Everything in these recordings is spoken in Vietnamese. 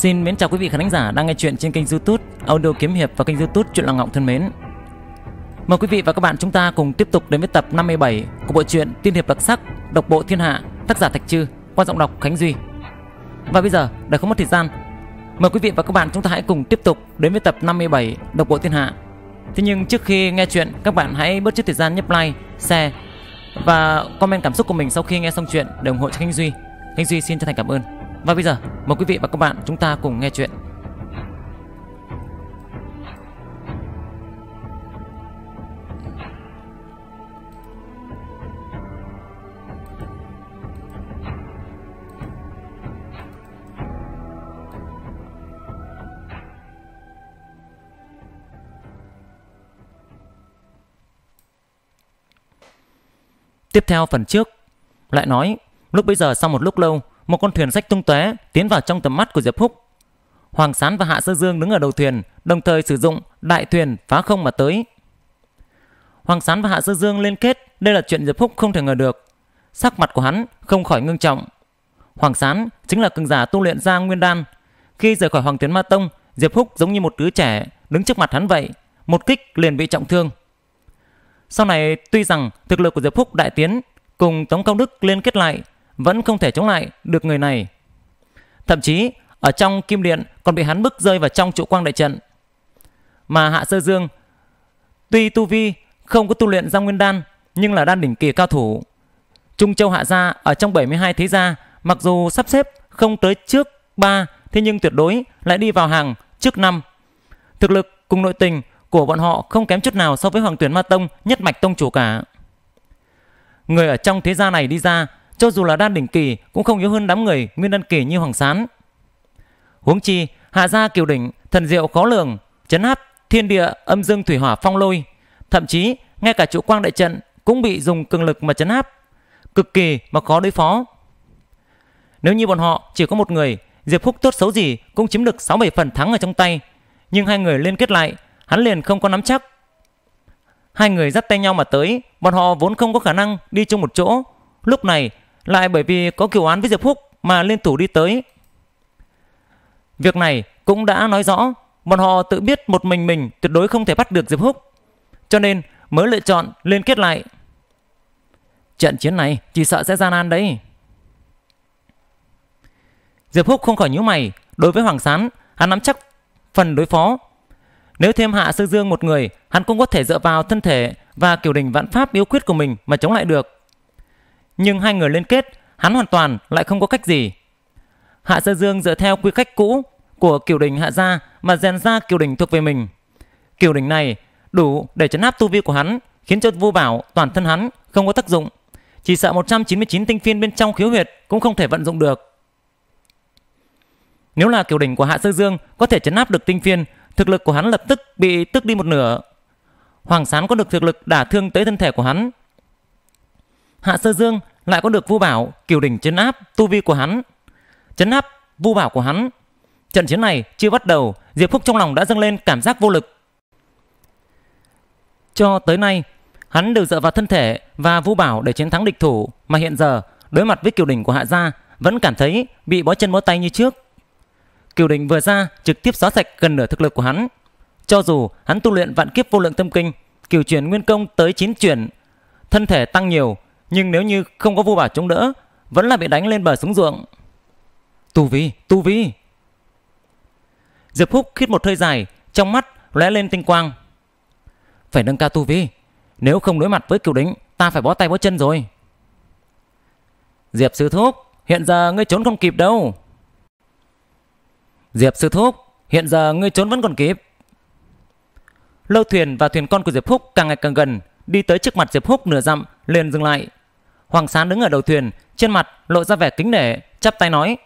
Xin mến chào quý vị khán giả đang nghe chuyện trên kênh youtube Audio Kiếm Hiệp và kênh youtube Chuyện Lăng Ngọng thân mến Mời quý vị và các bạn chúng ta cùng tiếp tục đến với tập 57 của bộ truyện Tiên Hiệp Đặc Sắc Độc Bộ Thiên Hạ tác giả Thạch Trư qua giọng đọc Khánh Duy Và bây giờ để không mất thời gian Mời quý vị và các bạn chúng ta hãy cùng tiếp tục đến với tập 57 Độc Bộ Thiên Hạ Thế nhưng trước khi nghe chuyện các bạn hãy bớt chút thời gian nhấp like, share và comment cảm xúc của mình sau khi nghe xong chuyện để ủng hộ cho Khánh Duy Khánh Duy xin chân thành cảm ơn và bây giờ, mời quý vị và các bạn chúng ta cùng nghe chuyện Tiếp theo phần trước, lại nói, lúc bây giờ sau một lúc lâu, một con thuyền sách tung tóe tiến vào trong tầm mắt của Diệp Húc. Hoàng Sán và Hạ Sơ Dương đứng ở đầu thuyền, đồng thời sử dụng đại thuyền phá không mà tới. Hoàng Sán và Hạ Sơ Dương liên kết, đây là chuyện Diệp Húc không thể ngờ được. Sắc mặt của hắn không khỏi ngưng trọng. Hoàng Sán chính là cường giả tu luyện ra nguyên đan. Khi rời khỏi Hoàng Tuyến Ma Tông, Diệp Húc giống như một đứa trẻ đứng trước mặt hắn vậy, một kích liền bị trọng thương. Sau này tuy rằng thực lực của Diệp Húc đại tiến, cùng Tống Cao Đức liên kết lại vẫn không thể chống lại được người này. Thậm chí, ở trong kim điện còn bị hắn bức rơi vào trong trụ quang đại trận. Mà Hạ Sơ Dương, tuy tu vi không có tu luyện ra Nguyên Đan, nhưng là đan đỉnh kỳ cao thủ. Trung Châu Hạ Gia ở trong 72 thế gia, mặc dù sắp xếp không tới trước 3, thế nhưng tuyệt đối lại đi vào hàng trước 5. Thực lực cùng nội tình của bọn họ không kém chút nào so với Hoàng Tuyển Ma Tông, nhất mạch tông chủ cả. Người ở trong thế gia này đi ra cho dù là đan đỉnh kỳ cũng không yếu hơn đám người nguyên đan kỳ như Hoàng Sán. Huống chi, hạ gia kiều đỉnh, thần diệu khó lường, chấn áp thiên địa âm dương thủy hỏa phong lôi, thậm chí ngay cả trụ quang đại trận cũng bị dùng cường lực mà chấn áp, cực kỳ mà khó đối phó. Nếu như bọn họ chỉ có một người, Diệp Phúc tốt xấu gì cũng chiếm được sáu bảy phần thắng ở trong tay, nhưng hai người liên kết lại, hắn liền không có nắm chắc. Hai người dắt tay nhau mà tới, bọn họ vốn không có khả năng đi chung một chỗ, lúc này lại bởi vì có kiểu án với Diệp húc mà liên thủ đi tới. Việc này cũng đã nói rõ, bọn họ tự biết một mình mình tuyệt đối không thể bắt được Diệp húc Cho nên mới lựa chọn liên kết lại. Trận chiến này chỉ sợ sẽ gian nan đấy. Diệp húc không khỏi nhíu mày, đối với Hoàng Sán, hắn nắm chắc phần đối phó. Nếu thêm Hạ Sư Dương một người, hắn cũng có thể dựa vào thân thể và kiểu đình vạn pháp yếu quyết của mình mà chống lại được nhưng hai người liên kết, hắn hoàn toàn lại không có cách gì. Hạ Sơ Dương dựa theo quy cách cũ của kiều đình Hạ Gia mà rèn ra kiều đình thuộc về mình. Kiều đình này đủ để chấn áp tu vi của hắn, khiến cho vô bảo toàn thân hắn không có tác dụng. Chỉ sợ 199 tinh phiên bên trong khiếu huyệt cũng không thể vận dụng được. Nếu là kiều Đỉnh của Hạ Sơ Dương có thể chấn áp được tinh phiên, thực lực của hắn lập tức bị tức đi một nửa. Hoàng Sán có được thực lực đả thương tới thân thể của hắn. Hạ Sơ Dương lại có được vua Bảo, Kiều Đình chấn áp tu vi của hắn. Chấn áp vua Bảo của hắn. Trận chiến này chưa bắt đầu, Diệp Phúc trong lòng đã dâng lên cảm giác vô lực. Cho tới nay, hắn đều dựa vào thân thể và vua Bảo để chiến thắng địch thủ, mà hiện giờ đối mặt với Kiều Đình của Hạ gia vẫn cảm thấy bị bó chân bó tay như trước. Kiều Đình vừa ra trực tiếp xóa sạch gần nửa thực lực của hắn. Cho dù hắn tu luyện vạn kiếp vô lượng tâm kinh, kiều chuyển nguyên công tới chín chuyển, thân thể tăng nhiều, nhưng nếu như không có vua bà chống đỡ, vẫn là bị đánh lên bờ xuống ruộng. Tu vi, tu vi. Diệp Húc khít một hơi dài, trong mắt lóe lên tinh quang. Phải nâng cao tu vi, nếu không đối mặt với cựu đính, ta phải bó tay bó chân rồi. Diệp Sư Thúc, hiện giờ ngươi trốn không kịp đâu. Diệp Sư Thúc, hiện giờ ngươi trốn vẫn còn kịp. Lâu thuyền và thuyền con của Diệp Húc càng ngày càng gần, đi tới trước mặt Diệp Húc nửa dặm, liền dừng lại, Hoàng Sán đứng ở đầu thuyền, trên mặt lộ ra vẻ kính nể, chắp tay nói.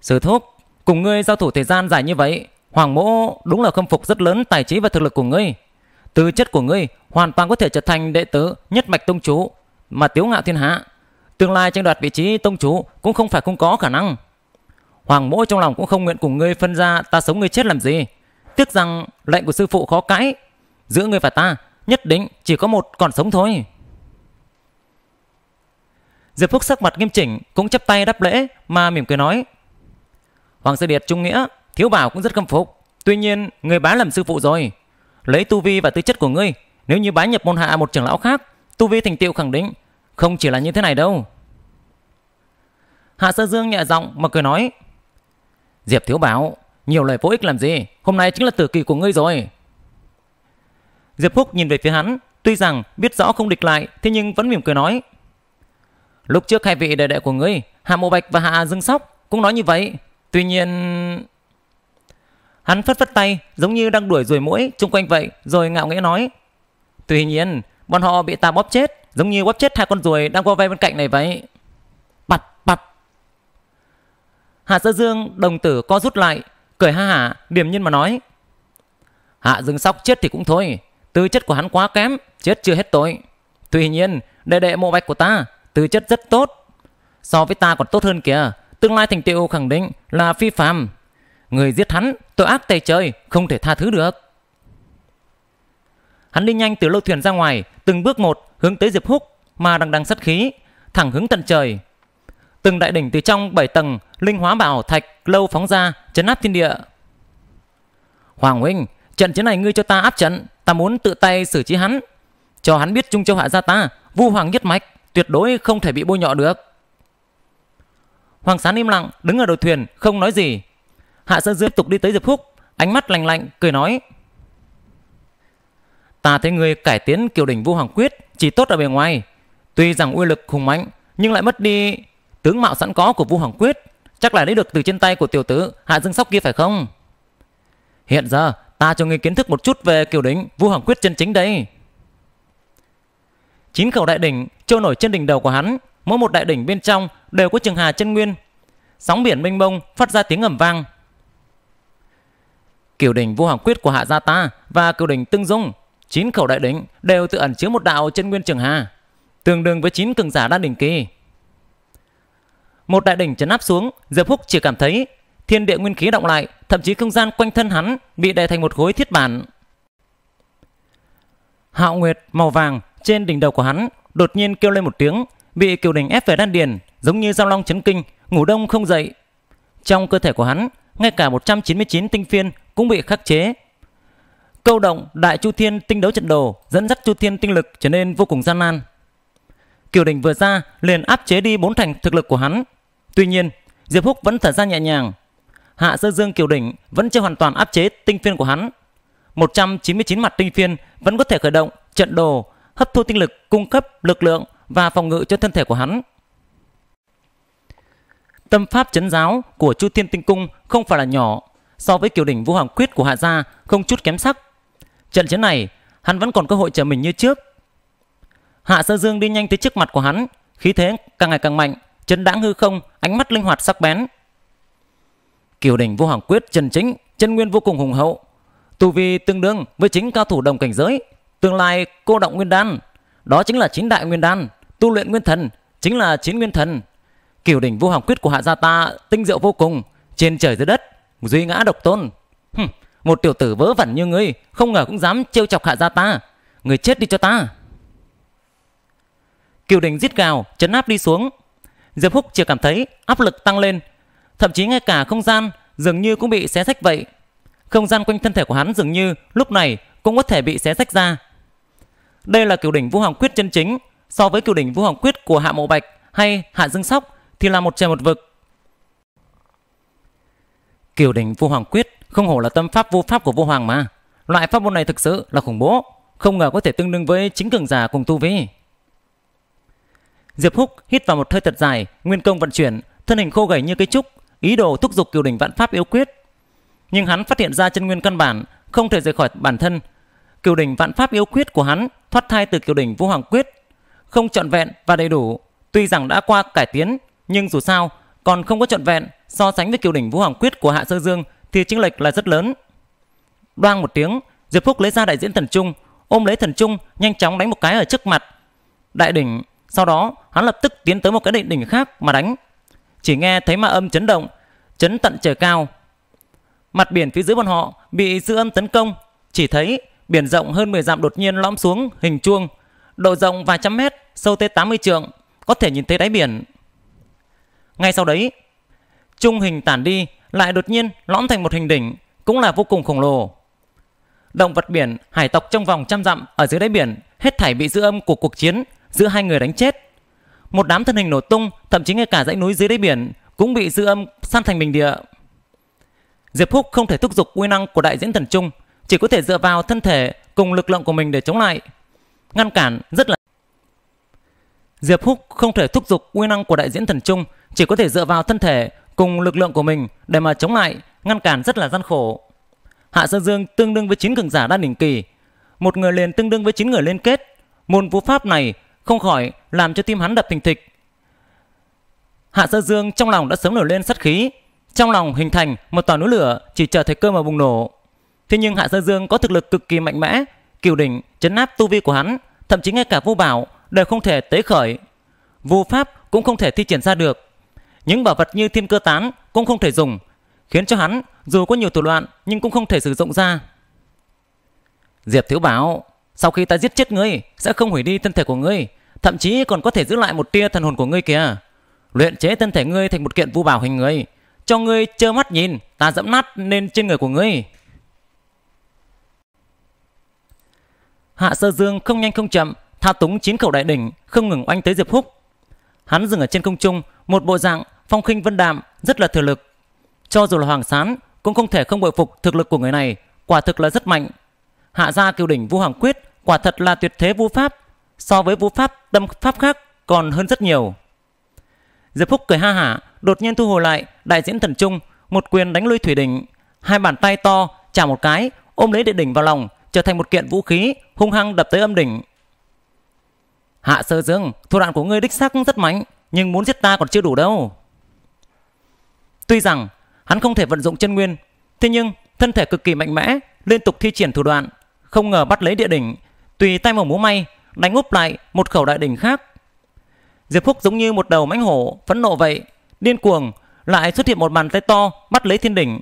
Sư thúc, cùng ngươi giao thủ thời gian dài như vậy, Hoàng Mỗ đúng là khâm phục rất lớn tài trí và thực lực của ngươi. Tư chất của ngươi hoàn toàn có thể trở thành đệ tử nhất mạch tông chủ, mà tiếu ngạo thiên hạ. Tương lai tranh đoạt vị trí tông chủ cũng không phải không có khả năng. Hoàng Mỗ trong lòng cũng không nguyện cùng ngươi phân ra ta sống ngươi chết làm gì. Tiếc rằng lệnh của sư phụ khó cãi. Giữa ngươi và ta nhất định chỉ có một còn sống thôi. Diệp Phúc sắc mặt nghiêm chỉnh cũng chắp tay đáp lễ mà mỉm cười nói. Hoàng Sư Điệt trung nghĩa, thiếu bảo cũng rất khâm phục. Tuy nhiên, người bá làm sư phụ rồi. Lấy tu vi và tư chất của ngươi, nếu như bá nhập môn hạ một trưởng lão khác, tu vi thành tựu khẳng định, không chỉ là như thế này đâu. Hạ Sơ Dương nhẹ giọng mà cười nói. Diệp Thiếu Bảo, nhiều lời vô ích làm gì, hôm nay chính là tử kỳ của ngươi rồi. Diệp Phúc nhìn về phía hắn, tuy rằng biết rõ không địch lại, thế nhưng vẫn mỉm cười nói. Lúc trước hai vị đệ đệ của ngươi, Hạ Mộ Bạch và Hạ Dương Sóc cũng nói như vậy. Tuy nhiên... Hắn phất phất tay giống như đang đuổi ruồi mũi chung quanh vậy rồi ngạo nghễ nói. Tuy nhiên, bọn họ bị ta bóp chết giống như bóp chết hai con ruồi đang qua ve bên cạnh này vậy. Bặt bặt. Hạ Sơ Dương đồng tử co rút lại, cười ha hả, điềm nhiên mà nói. Hạ Dương Sóc chết thì cũng thôi, tư chất của hắn quá kém, chết chưa hết tội. Tuy nhiên, đệ đệ mộ bạch của ta tư chất rất tốt. So với ta còn tốt hơn kìa, tương lai thành tựu khẳng định là phi phàm. Người giết hắn, tội ác tày trời, không thể tha thứ được. Hắn đi nhanh từ lâu thuyền ra ngoài, từng bước một hướng tới Diệp Húc mà đằng đằng sắt khí, thẳng hướng tận trời. Từng đại đỉnh từ trong bảy tầng linh hóa bảo thạch lâu phóng ra, chấn áp thiên địa. Hoàng huynh, trận chiến này ngươi cho ta áp trận, ta muốn tự tay xử trí hắn, cho hắn biết Trung Châu hạ gia ta, vu hoàng nhất mạch tuyệt đối không thể bị bôi nhọ được. Hoàng Sán im lặng, đứng ở đầu thuyền, không nói gì. Hạ Sơn Dương tục đi tới Diệp Phúc, ánh mắt lành lạnh, cười nói. Ta thấy người cải tiến kiều đỉnh vô hoàng quyết chỉ tốt ở bề ngoài. Tuy rằng uy lực hùng mạnh, nhưng lại mất đi tướng mạo sẵn có của Vu Hoàng Quyết, chắc là lấy được từ trên tay của tiểu tử Hạ Dương Sóc kia phải không? Hiện giờ, ta cho ngươi kiến thức một chút về kiều đỉnh Vu Hoàng Quyết chân chính đây. Chín khẩu đại đỉnh trôi nổi trên đỉnh đầu của hắn, mỗi một đại đỉnh bên trong đều có trường hà chân nguyên. Sóng biển mênh mông phát ra tiếng ầm vang. Kiểu đỉnh vô hoàng quyết của hạ gia ta và kiểu đỉnh tương dung, chín khẩu đại đỉnh đều tự ẩn chứa một đạo chân nguyên trường hà, tương đương với chín cường giả đan đỉnh kỳ. Một đại đỉnh chấn áp xuống, giờ phúc chỉ cảm thấy thiên địa nguyên khí động lại, thậm chí không gian quanh thân hắn bị đè thành một khối thiết bản. Hạo Nguyệt màu vàng trên đỉnh đầu của hắn đột nhiên kêu lên một tiếng, bị Kiều Đình ép về đan điền, giống như giao long chấn kinh, ngủ đông không dậy. Trong cơ thể của hắn, ngay cả 199 tinh phiên cũng bị khắc chế. Câu động Đại Chu Thiên tinh đấu trận đồ dẫn dắt Chu Thiên tinh lực trở nên vô cùng gian nan. Kiều Đình vừa ra liền áp chế đi bốn thành thực lực của hắn. Tuy nhiên, Diệp Húc vẫn thở ra nhẹ nhàng. Hạ Sơ Dương Kiều đỉnh vẫn chưa hoàn toàn áp chế tinh phiên của hắn. 199 mặt tinh phiên vẫn có thể khởi động trận đồ hấp thu tinh lực cung cấp lực lượng và phòng ngự cho thân thể của hắn. Tâm pháp chấn giáo của Chu Thiên Tinh Cung không phải là nhỏ, so với kiều đỉnh Vũ Hoàng Quyết của Hạ Gia không chút kém sắc. Trận chiến này, hắn vẫn còn cơ hội trở mình như trước. Hạ Sơ Dương đi nhanh tới trước mặt của hắn, khí thế càng ngày càng mạnh, chân đãng hư không, ánh mắt linh hoạt sắc bén. Kiều đỉnh Vũ Hoàng Quyết chân chính, chân nguyên vô cùng hùng hậu, tu vi tương đương với chính cao thủ đồng cảnh giới Tương lai cô động nguyên đan, đó chính là chín đại nguyên đan, tu luyện nguyên thần, chính là chín nguyên thần. Kiểu đỉnh vô hoàng quyết của hạ gia ta tinh diệu vô cùng, trên trời dưới đất, duy ngã độc tôn. Hừm, một tiểu tử vớ vẩn như ngươi, không ngờ cũng dám trêu chọc hạ gia ta. Người chết đi cho ta. Kiều đình giết gào, chấn áp đi xuống. Diệp Húc chưa cảm thấy áp lực tăng lên, thậm chí ngay cả không gian dường như cũng bị xé rách vậy. Không gian quanh thân thể của hắn dường như lúc này cũng có thể bị xé rách ra, đây là kiểu đỉnh Vũ Hoàng Quyết chân chính, so với kiểu đỉnh Vũ Hoàng Quyết của Hạ Mộ Bạch hay Hạ Dương Sóc thì là một trời một vực. Kiểu đỉnh Vũ Hoàng Quyết không hổ là tâm pháp vô pháp của vô Hoàng mà. Loại pháp môn này thực sự là khủng bố, không ngờ có thể tương đương với chính cường giả cùng tu vi. Diệp Húc hít vào một hơi thật dài, nguyên công vận chuyển, thân hình khô gầy như cây trúc, ý đồ thúc giục kiều đỉnh vạn pháp yếu quyết. Nhưng hắn phát hiện ra chân nguyên căn bản, không thể rời khỏi bản thân kiều đỉnh vạn pháp yếu quyết của hắn thoát thai từ kiều đỉnh vô hoàng quyết, không trọn vẹn và đầy đủ, tuy rằng đã qua cải tiến, nhưng dù sao còn không có trọn vẹn, so sánh với kiều đỉnh vô hoàng quyết của Hạ Sơ Dương thì chênh lệch là rất lớn. Đoang một tiếng, Diệp Phúc lấy ra đại diễn thần trung, ôm lấy thần trung, nhanh chóng đánh một cái ở trước mặt. Đại đỉnh, sau đó hắn lập tức tiến tới một cái đỉnh đỉnh khác mà đánh. Chỉ nghe thấy ma âm chấn động, chấn tận trời cao. Mặt biển phía dưới bọn họ bị dư âm tấn công, chỉ thấy Biển rộng hơn 10 dặm đột nhiên lõm xuống hình chuông, độ rộng vài trăm mét, sâu tới 80 trượng, có thể nhìn thấy đáy biển. Ngay sau đấy, trung hình tản đi, lại đột nhiên lõm thành một hình đỉnh, cũng là vô cùng khổng lồ. Động vật biển, hải tộc trong vòng trăm dặm ở dưới đáy biển, hết thảy bị dư âm của cuộc chiến giữa hai người đánh chết. Một đám thân hình nổ tung, thậm chí ngay cả dãy núi dưới đáy biển cũng bị dư âm san thành bình địa. Diệp Phúc không thể thúc giục uy năng của đại diễn thần trung chỉ có thể dựa vào thân thể cùng lực lượng của mình để chống lại. Ngăn cản rất là... Diệp Húc không thể thúc giục uy năng của đại diễn thần trung, chỉ có thể dựa vào thân thể cùng lực lượng của mình để mà chống lại, ngăn cản rất là gian khổ. Hạ Sơn Dương tương đương với 9 cường giả đa đỉnh kỳ, một người liền tương đương với 9 người liên kết. Môn vũ pháp này không khỏi làm cho tim hắn đập thình thịch. Hạ Sơ Dương trong lòng đã sớm nổi lên sát khí, trong lòng hình thành một tòa núi lửa chỉ chờ thời cơ mà bùng nổ. Thế nhưng Hạ sơ Dương có thực lực cực kỳ mạnh mẽ, kiều đỉnh chấn áp tu vi của hắn, thậm chí ngay cả vu bảo đều không thể tế khởi. Vu pháp cũng không thể thi triển ra được. Những bảo vật như thiên cơ tán cũng không thể dùng, khiến cho hắn dù có nhiều thủ đoạn nhưng cũng không thể sử dụng ra. Diệp Thiếu Bảo, sau khi ta giết chết ngươi sẽ không hủy đi thân thể của ngươi, thậm chí còn có thể giữ lại một tia thần hồn của ngươi kìa. Luyện chế thân thể ngươi thành một kiện vu bảo hình người, cho ngươi trơ mắt nhìn ta dẫm nát lên trên người của ngươi. Hạ Sơ Dương không nhanh không chậm, thao túng chín khẩu đại đỉnh không ngừng oanh tới Diệp Húc. Hắn dừng ở trên không trung, một bộ dạng phong khinh vân đạm, rất là thừa lực. Cho dù là Hoàng Sán cũng không thể không bội phục thực lực của người này, quả thực là rất mạnh. Hạ gia kiều đỉnh vu Hoàng Quyết quả thật là tuyệt thế vũ pháp, so với vũ pháp tâm pháp khác còn hơn rất nhiều. Diệp Húc cười ha hả, đột nhiên thu hồi lại, đại diễn thần trung, một quyền đánh lui thủy đỉnh, hai bàn tay to chà một cái, ôm lấy địa đỉnh vào lòng, trở thành một kiện vũ khí hung hăng đập tới âm đỉnh. Hạ Sơ Dương, thủ đoạn của ngươi đích xác rất mạnh, nhưng muốn giết ta còn chưa đủ đâu. Tuy rằng hắn không thể vận dụng chân nguyên, thế nhưng thân thể cực kỳ mạnh mẽ, liên tục thi triển thủ đoạn, không ngờ bắt lấy địa đỉnh, tùy tay mà múa may, đánh úp lại một khẩu đại đỉnh khác. Diệp Phúc giống như một đầu mãnh hổ phẫn nộ vậy, điên cuồng lại xuất hiện một bàn tay to bắt lấy thiên đỉnh.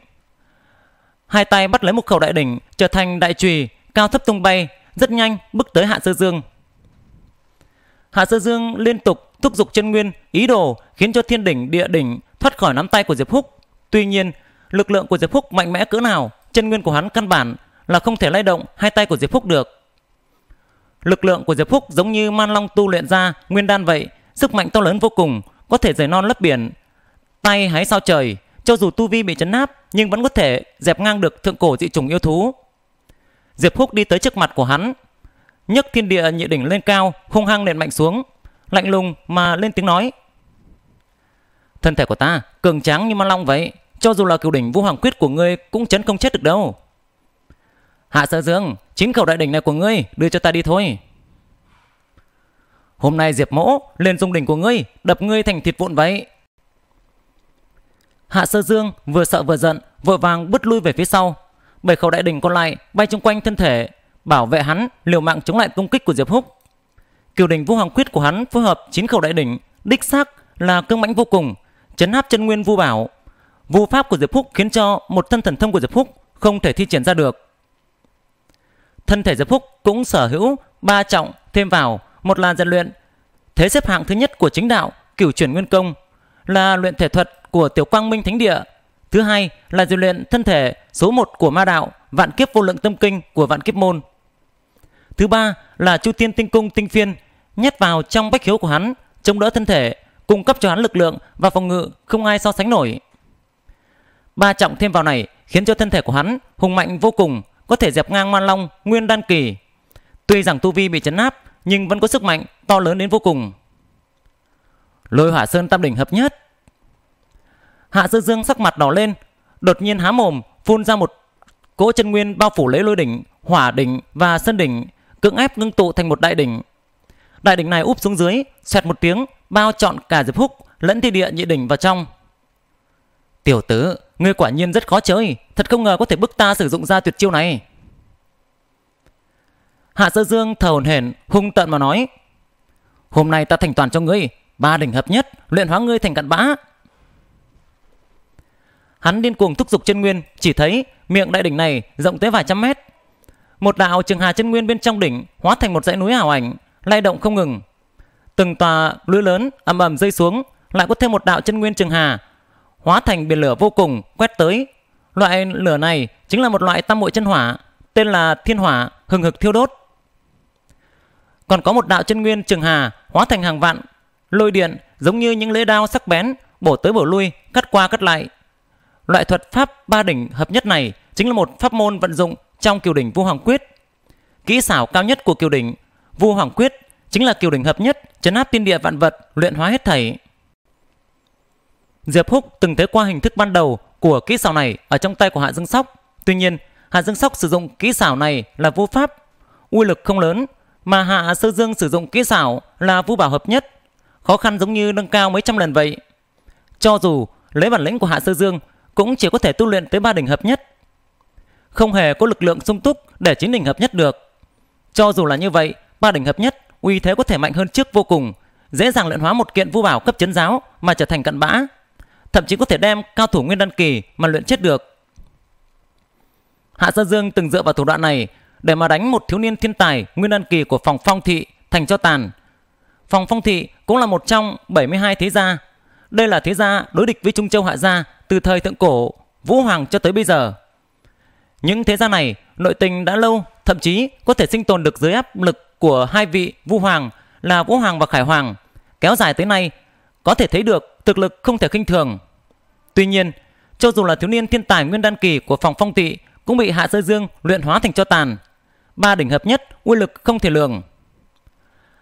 Hai tay bắt lấy một khẩu đại đỉnh trở thành đại chùy cao thấp tung bay, rất nhanh bước tới Hạ Sơ Dương. Hạ Sơ Dương liên tục thúc giục chân nguyên, ý đồ khiến cho thiên đỉnh địa đỉnh thoát khỏi nắm tay của Diệp Húc. Tuy nhiên, lực lượng của Diệp Húc mạnh mẽ cỡ nào, chân nguyên của hắn căn bản là không thể lay động hai tay của Diệp Húc được. Lực lượng của Diệp Húc giống như Man Long tu luyện ra nguyên đan vậy, sức mạnh to lớn vô cùng, có thể rời non lấp biển, tay hái sao trời, cho dù tu vi bị chấn áp nhưng vẫn có thể dẹp ngang được thượng cổ dị chủng yêu thú. Diệp Húc đi tới trước mặt của hắn, nhấc thiên địa nhị đỉnh lên cao, hung hăng nện mạnh xuống, lạnh lùng mà lên tiếng nói: "Thân thể của ta cường tráng như ma long vậy, cho dù là cửu đỉnh vũ hoàng quyết của ngươi cũng chấn không chết được đâu." Hạ Sơ Dương, chính khẩu đại đỉnh này của ngươi đưa cho ta đi thôi. Hôm nay Diệp Mỗ lên dung đỉnh của ngươi, đập ngươi thành thịt vụn vậy. Hạ Sơ Dương vừa sợ vừa giận, vội vàng bứt lui về phía sau, bảy khẩu đại đỉnh còn lại bay chung quanh thân thể, bảo vệ hắn liều mạng chống lại công kích của Diệp Húc. Kiều đỉnh vu hoàng quyết của hắn phối hợp chín khẩu đại đỉnh, đích xác là cương mãnh vô cùng, chấn áp chân nguyên vu bảo. Vu pháp của Diệp Húc khiến cho một thân thần thông của Diệp Húc không thể thi triển ra được. Thân thể Diệp Húc cũng sở hữu ba trọng thêm vào một là rèn luyện thế xếp hạng thứ nhất của chính đạo cửu chuyển nguyên công là luyện thể thuật của tiểu quang minh thánh địa Thứ hai là rèn luyện thân thể số 1 của ma đạo, vạn kiếp vô lượng tâm kinh của vạn kiếp môn. Thứ ba là chu tiên tinh cung tinh phiên nhét vào trong bách hiếu của hắn, chống đỡ thân thể, cung cấp cho hắn lực lượng và phòng ngự không ai so sánh nổi. Ba trọng thêm vào này khiến cho thân thể của hắn hùng mạnh vô cùng, có thể dẹp ngang Man Long nguyên đan kỳ. Tuy rằng tu vi bị chấn áp nhưng vẫn có sức mạnh to lớn đến vô cùng. Lôi Hỏa Sơn Tam đỉnh hợp nhất Hạ Sơ Dương sắc mặt đỏ lên, đột nhiên há mồm, phun ra một cỗ chân nguyên bao phủ lấy lôi đỉnh, hỏa đỉnh và sân đỉnh, cưỡng ép ngưng tụ thành một đại đỉnh. Đại đỉnh này úp xuống dưới, xoẹt một tiếng, bao trọn cả Diệp Húc lẫn thi địa nhị đỉnh vào trong. Tiểu tử, ngươi quả nhiên rất khó chơi, thật không ngờ có thể bức ta sử dụng ra tuyệt chiêu này. Hạ Sơ Dương thở hổn hển, hung tợn mà nói: "Hôm nay ta thành toàn cho ngươi, ba đỉnh hợp nhất, luyện hóa ngươi thành cặn bã, Hắn điên cuồng thúc giục chân nguyên, chỉ thấy miệng đại đỉnh này rộng tới vài trăm mét. Một đạo trường hà chân nguyên bên trong đỉnh hóa thành một dãy núi ảo ảnh, lay động không ngừng. Từng tòa núi lớn ầm ầm rơi xuống, lại có thêm một đạo chân nguyên trường hà, hóa thành biển lửa vô cùng quét tới. Loại lửa này chính là một loại tam muội chân hỏa, tên là thiên hỏa hừng hực thiêu đốt. Còn có một đạo chân nguyên trường hà hóa thành hàng vạn lôi điện giống như những lưỡi đao sắc bén bổ tới bổ lui, cắt qua cắt lại, Loại thuật pháp ba đỉnh hợp nhất này chính là một pháp môn vận dụng trong kiều đỉnh Vu Hoàng Quyết. Kỹ xảo cao nhất của kiều đỉnh Vu Hoàng Quyết chính là kiều đỉnh hợp nhất, chấn áp tiên địa vạn vật, luyện hóa hết thảy. Diệp Húc từng thấy qua hình thức ban đầu của kỹ xảo này ở trong tay của Hạ Dương Sóc. Tuy nhiên, Hạ Dương Sóc sử dụng kỹ xảo này là vô pháp, uy lực không lớn, mà Hạ Sơ Dương sử dụng kỹ xảo là vũ bảo hợp nhất, khó khăn giống như nâng cao mấy trăm lần vậy. Cho dù lấy bản lĩnh của Hạ Sơ Dương cũng chỉ có thể tu luyện tới ba đỉnh hợp nhất. Không hề có lực lượng sung túc để chín đỉnh hợp nhất được. Cho dù là như vậy, ba đỉnh hợp nhất uy thế có thể mạnh hơn trước vô cùng, dễ dàng luyện hóa một kiện vũ bảo cấp chấn giáo mà trở thành cận bã, thậm chí có thể đem cao thủ nguyên đan kỳ mà luyện chết được. Hạ Sa Dương từng dựa vào thủ đoạn này để mà đánh một thiếu niên thiên tài nguyên đan kỳ của phòng Phong thị thành cho tàn. Phòng Phong thị cũng là một trong 72 thế gia. Đây là thế gia đối địch với Trung Châu Hạ gia từ thời thượng cổ, Vũ Hoàng cho tới bây giờ. Những thế gia này nội tình đã lâu, thậm chí có thể sinh tồn được dưới áp lực của hai vị Vũ Hoàng là Vũ Hoàng và Khải Hoàng, kéo dài tới nay có thể thấy được thực lực không thể khinh thường. Tuy nhiên, cho dù là thiếu niên thiên tài nguyên đan kỳ của phòng phong tị cũng bị Hạ Sơ Dương luyện hóa thành cho tàn. Ba đỉnh hợp nhất, uy lực không thể lường.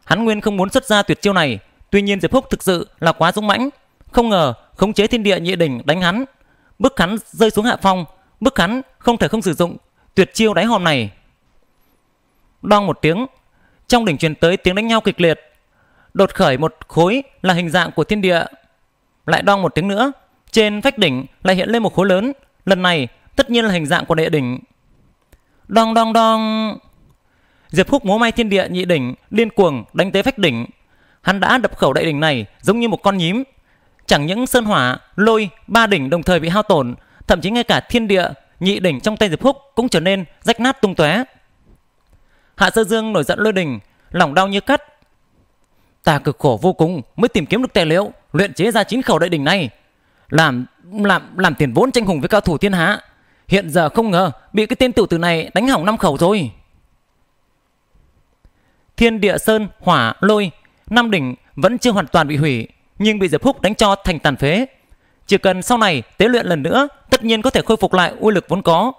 Hắn nguyên không muốn xuất ra tuyệt chiêu này, tuy nhiên Diệp Húc thực sự là quá dũng mãnh, không ngờ khống chế thiên địa nhị đỉnh đánh hắn, bức hắn rơi xuống hạ phong, bức hắn không thể không sử dụng tuyệt chiêu đáy hòm này. đong một tiếng, trong đỉnh truyền tới tiếng đánh nhau kịch liệt. Đột khởi một khối là hình dạng của thiên địa. Lại đong một tiếng nữa, trên vách đỉnh lại hiện lên một khối lớn, lần này tất nhiên là hình dạng của địa đỉnh. đong đong đong Diệp Húc múa may thiên địa nhị đỉnh, điên cuồng đánh tới vách đỉnh. Hắn đã đập khẩu đại đỉnh này giống như một con nhím, Chẳng những sơn hỏa, lôi, ba đỉnh đồng thời bị hao tổn, thậm chí ngay cả thiên địa, nhị đỉnh trong tay Diệp Húc cũng trở nên rách nát tung tóe. Hạ Sơ Dương nổi giận lôi đỉnh, lòng đau như cắt. Ta cực khổ vô cùng mới tìm kiếm được tài liệu, luyện chế ra chín khẩu đại đỉnh này, làm làm làm tiền vốn tranh hùng với cao thủ thiên hạ. Hiện giờ không ngờ bị cái tên tiểu tử này đánh hỏng năm khẩu rồi. Thiên địa sơn, hỏa, lôi, năm đỉnh vẫn chưa hoàn toàn bị hủy, nhưng bị Diệp Húc đánh cho thành tàn phế. Chỉ cần sau này tế luyện lần nữa, tất nhiên có thể khôi phục lại uy lực vốn có.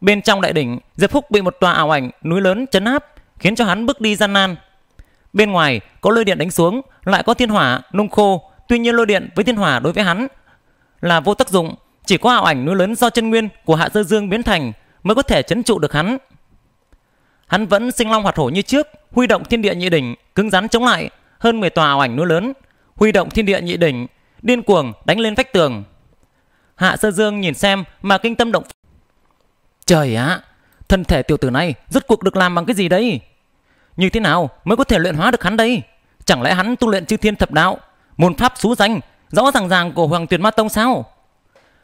Bên trong đại đỉnh, Diệp Húc bị một tòa ảo ảnh núi lớn chấn áp, khiến cho hắn bước đi gian nan. Bên ngoài có lôi điện đánh xuống, lại có thiên hỏa nung khô, tuy nhiên lôi điện với thiên hỏa đối với hắn là vô tác dụng, chỉ có ảo ảnh núi lớn do chân nguyên của Hạ Sơ Dương biến thành mới có thể chấn trụ được hắn. Hắn vẫn sinh long hoạt hổ như trước, huy động thiên địa nhị đỉnh, cứng rắn chống lại hơn 10 tòa ảo ảnh núi lớn, huy động thiên địa nhị đỉnh, điên cuồng đánh lên vách tường. Hạ Sơ Dương nhìn xem mà kinh tâm động. Trời ạ, thân thể tiểu tử này rốt cuộc được làm bằng cái gì đấy? Như thế nào mới có thể luyện hóa được hắn đây? Chẳng lẽ hắn tu luyện chư thiên thập đạo, môn pháp xú danh, rõ ràng ràng của Hoàng Tuyền Ma Tông sao?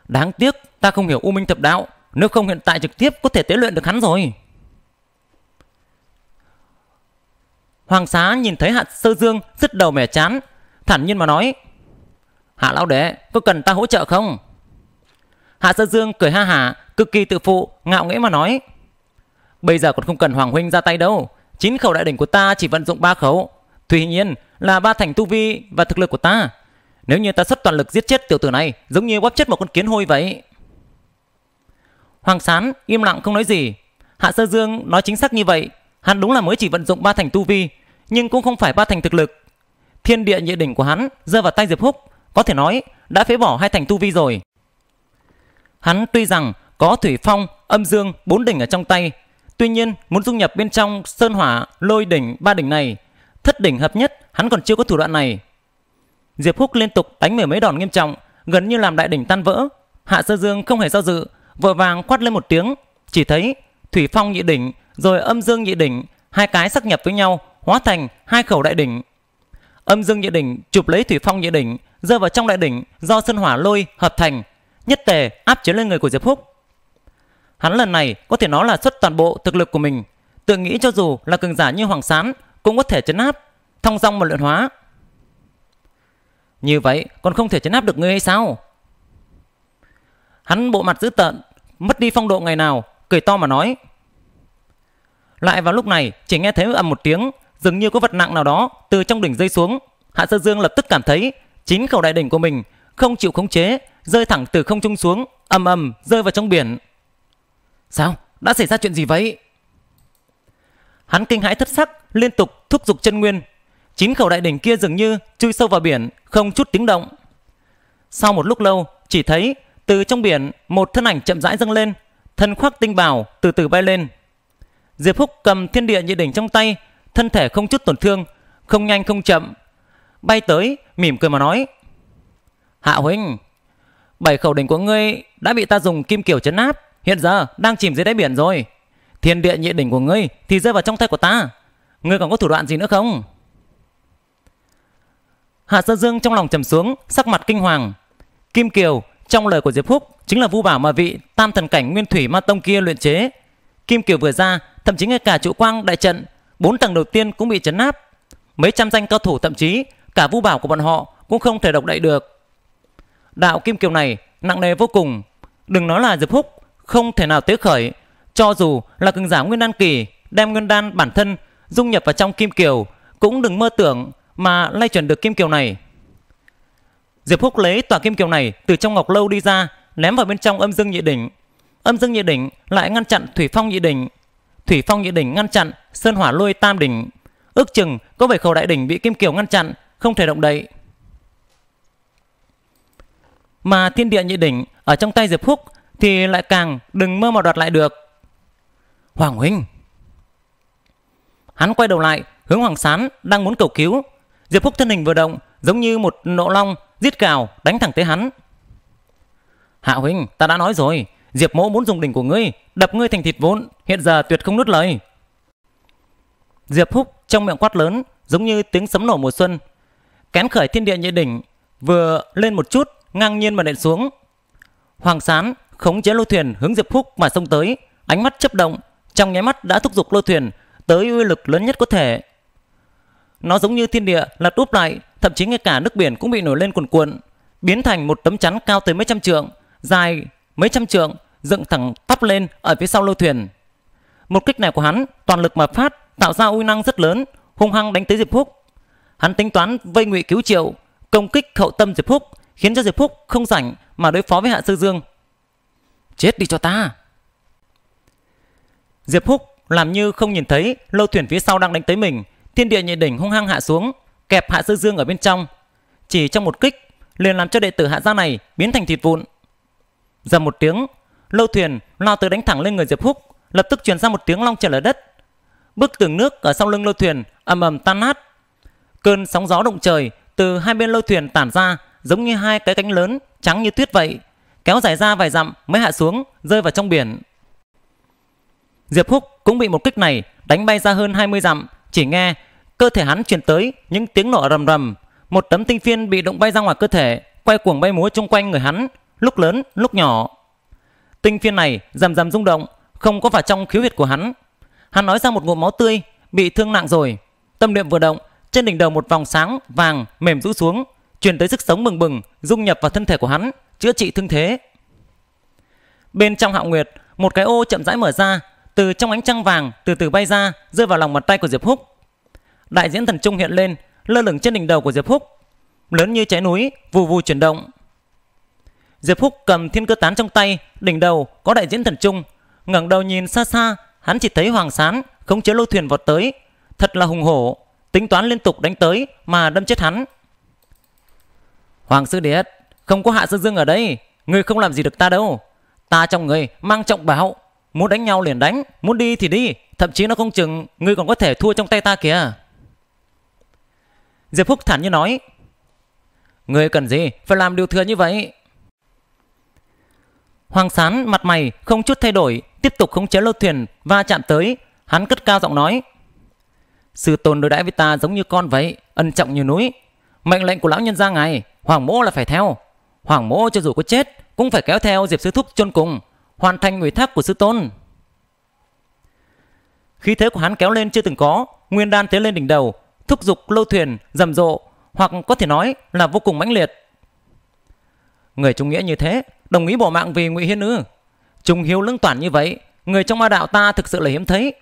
Đáng tiếc ta không hiểu U Minh thập đạo, nếu không hiện tại trực tiếp có thể tế luyện được hắn rồi. Hoàng xá nhìn thấy hạ sơ dương rứt đầu mẻ chán thản nhiên mà nói hạ lão đệ có cần ta hỗ trợ không hạ sơ dương cười ha hả cực kỳ tự phụ ngạo nghễ mà nói bây giờ còn không cần hoàng huynh ra tay đâu chín khẩu đại đỉnh của ta chỉ vận dụng ba khẩu tuy nhiên là ba thành tu vi và thực lực của ta nếu như ta xuất toàn lực giết chết tiểu tử này giống như bóp chết một con kiến hôi vậy hoàng sán im lặng không nói gì hạ sơ dương nói chính xác như vậy hắn đúng là mới chỉ vận dụng ba thành tu vi nhưng cũng không phải ba thành thực lực thiên địa nhị đỉnh của hắn rơi vào tay Diệp Húc, có thể nói đã phế bỏ hai thành tu vi rồi. Hắn tuy rằng có thủy phong, âm dương, bốn đỉnh ở trong tay, tuy nhiên muốn dung nhập bên trong sơn hỏa, lôi đỉnh, ba đỉnh này, thất đỉnh hợp nhất, hắn còn chưa có thủ đoạn này. Diệp Húc liên tục đánh mười mấy đòn nghiêm trọng, gần như làm đại đỉnh tan vỡ. Hạ Sơ Dương không hề do dự, vội vàng quát lên một tiếng, chỉ thấy thủy phong nhị đỉnh rồi âm dương nhị đỉnh, hai cái sắc nhập với nhau, hóa thành hai khẩu đại đỉnh Âm dương nhị đỉnh chụp lấy thủy phong nhị đỉnh, rơi vào trong đại đỉnh do sơn hỏa lôi hợp thành, nhất tề áp chế lên người của Diệp Phúc. Hắn lần này có thể nói là xuất toàn bộ thực lực của mình, tự nghĩ cho dù là cường giả như Hoàng Sán cũng có thể chấn áp, thông dong mà luyện hóa. Như vậy còn không thể chấn áp được ngươi hay sao? Hắn bộ mặt dữ tợn, mất đi phong độ ngày nào, cười to mà nói. Lại vào lúc này chỉ nghe thấy ầm một tiếng, dường như có vật nặng nào đó từ trong đỉnh rơi xuống. Hạ Sơ Dương lập tức cảm thấy chín khẩu đại đỉnh của mình không chịu khống chế, rơi thẳng từ không trung xuống, ầm ầm rơi vào trong biển. Sao? Đã xảy ra chuyện gì vậy? Hắn kinh hãi thất sắc, liên tục thúc giục chân nguyên. Chín khẩu đại đỉnh kia dường như chui sâu vào biển, không chút tiếng động. Sau một lúc lâu, chỉ thấy từ trong biển một thân ảnh chậm rãi dâng lên, thân khoác tinh bào từ từ bay lên. Diệp Húc cầm thiên địa nhị đỉnh trong tay, thân thể không chút tổn thương, không nhanh không chậm, bay tới mỉm cười mà nói: "Hạ huynh, bảy khẩu đỉnh của ngươi đã bị ta dùng kim kiểu chấn áp, hiện giờ đang chìm dưới đáy biển rồi. Thiên địa nhị đỉnh của ngươi thì rơi vào trong tay của ta. Ngươi còn có thủ đoạn gì nữa không?" Hạ Sơ Dương trong lòng trầm xuống, sắc mặt kinh hoàng. Kim Kiều trong lời của Diệp Húc chính là vu bảo mà vị tam thần cảnh nguyên thủy ma tông kia luyện chế. Kim Kiều vừa ra, thậm chí ngay cả trụ quang đại trận bốn tầng đầu tiên cũng bị chấn áp. Mấy trăm danh cao thủ thậm chí cả vũ bảo của bọn họ cũng không thể độc đậy được. Đạo kim kiều này nặng nề vô cùng, đừng nói là Diệp Húc không thể nào tế khởi, cho dù là cường giả nguyên đan kỳ đem nguyên đan bản thân dung nhập vào trong kim kiều cũng đừng mơ tưởng mà lay chuyển được kim kiều này. Diệp Húc lấy tòa kim kiều này từ trong ngọc lâu đi ra, ném vào bên trong âm dương nhị đỉnh. Âm dương nhị đỉnh lại ngăn chặn thủy phong nhị đỉnh, Thủy Phong Nhị Đỉnh ngăn chặn, Sơn Hỏa Lôi Tam Đỉnh. Ước chừng có vẻ khẩu đại đỉnh bị Kim Kiều ngăn chặn, không thể động đậy. Mà Thiên Địa Nhị Đỉnh ở trong tay Diệp Húc thì lại càng đừng mơ mà đoạt lại được. Hoàng huynh. Hắn quay đầu lại, hướng Hoàng Sán đang muốn cầu cứu, Diệp Húc thân hình vừa động, giống như một nộ long giết cào đánh thẳng tới hắn. Hạ huynh, ta đã nói rồi, Diệp mỗ muốn dùng đỉnh của ngươi, đập ngươi thành thịt vốn, hiện giờ tuyệt không nuốt lời. Diệp húc trong miệng quát lớn, giống như tiếng sấm nổ mùa xuân. kén khởi thiên địa như đỉnh, vừa lên một chút, ngang nhiên mà nện xuống. Hoàng Sán khống chế lôi thuyền hướng Diệp Húc mà xông tới, ánh mắt chớp động, trong nháy mắt đã thúc giục lôi thuyền tới uy lực lớn nhất có thể. Nó giống như thiên địa lật úp lại, thậm chí ngay cả nước biển cũng bị nổi lên cuồn cuộn, biến thành một tấm chắn cao tới mấy trăm trượng, dài mấy trăm trượng, dựng thẳng tắp lên ở phía sau lô thuyền. Một kích này của hắn toàn lực mà phát, tạo ra uy năng rất lớn, hung hăng đánh tới Diệp Phúc. Hắn tính toán vây ngụy cứu triệu, công kích hậu tâm Diệp Phúc, khiến cho Diệp Phúc không rảnh mà đối phó với Hạ Sư Dương. Chết đi cho ta! Diệp Phúc làm như không nhìn thấy lô thuyền phía sau đang đánh tới mình, thiên địa nhị đỉnh hung hăng hạ xuống, kẹp Hạ Sư Dương ở bên trong. Chỉ trong một kích, liền làm cho đệ tử Hạ gia này biến thành thịt vụn. Dầm một tiếng, lâu thuyền lao tới đánh thẳng lên người Diệp Húc, lập tức truyền ra một tiếng long trở lở đất. Bức tường nước ở sau lưng lâu thuyền ầm ầm tan nát. Cơn sóng gió động trời từ hai bên lâu thuyền tản ra, giống như hai cái cánh lớn trắng như tuyết vậy, kéo dài ra vài dặm mới hạ xuống, rơi vào trong biển. Diệp Húc cũng bị một kích này đánh bay ra hơn 20 dặm, chỉ nghe cơ thể hắn truyền tới những tiếng nổ rầm rầm, một tấm tinh phiên bị động bay ra ngoài cơ thể, quay cuồng bay múa chung quanh người hắn, lúc lớn, lúc nhỏ. Tinh phiên này dầm dầm rung động, không có vào trong khiếu huyệt của hắn. Hắn nói ra một ngụm máu tươi, bị thương nặng rồi. Tâm niệm vừa động, trên đỉnh đầu một vòng sáng vàng mềm rũ xuống, truyền tới sức sống bừng bừng, dung nhập vào thân thể của hắn, chữa trị thương thế. Bên trong hạo nguyệt, một cái ô chậm rãi mở ra, từ trong ánh trăng vàng từ từ bay ra, rơi vào lòng bàn tay của Diệp Húc. Đại diễn thần trung hiện lên, lơ lửng trên đỉnh đầu của Diệp Húc, lớn như trái núi, vù vù chuyển động. Diệp Húc cầm thiên cơ tán trong tay, đỉnh đầu có đại diễn thần trung. ngẩng đầu nhìn xa xa, hắn chỉ thấy Hoàng Sán khống chế lôi thuyền vọt tới. Thật là hùng hổ, tính toán liên tục đánh tới mà đâm chết hắn. Hoàng Sư đệ, không có Hạ sư Dương ở đây, ngươi không làm gì được ta đâu. Ta trong người mang trọng bảo, muốn đánh nhau liền đánh, muốn đi thì đi, thậm chí nó không chừng ngươi còn có thể thua trong tay ta kìa. Diệp Húc thản nhiên nói, Ngươi cần gì phải làm điều thừa như vậy? Hoàng Sán mặt mày không chút thay đổi, tiếp tục khống chế lô thuyền và chạm tới, hắn cất cao giọng nói: "Sư tôn đối đãi với ta giống như con vậy, ân trọng như núi. Mệnh lệnh của lão nhân gia ngài, Hoàng Mỗ là phải theo. Hoàng Mỗ cho dù có chết cũng phải kéo theo Diệp sư thúc chôn cùng, hoàn thành nguy thác của sư tôn." Khí thế của hắn kéo lên chưa từng có, nguyên đan thế lên đỉnh đầu, thúc giục lô thuyền rầm rộ, hoặc có thể nói là vô cùng mãnh liệt. Người trung nghĩa như thế, đồng ý bỏ mạng vì Ngụy Hiên ư? Trung hiếu lưng toàn như vậy, người trong ma đạo ta thực sự là hiếm thấy.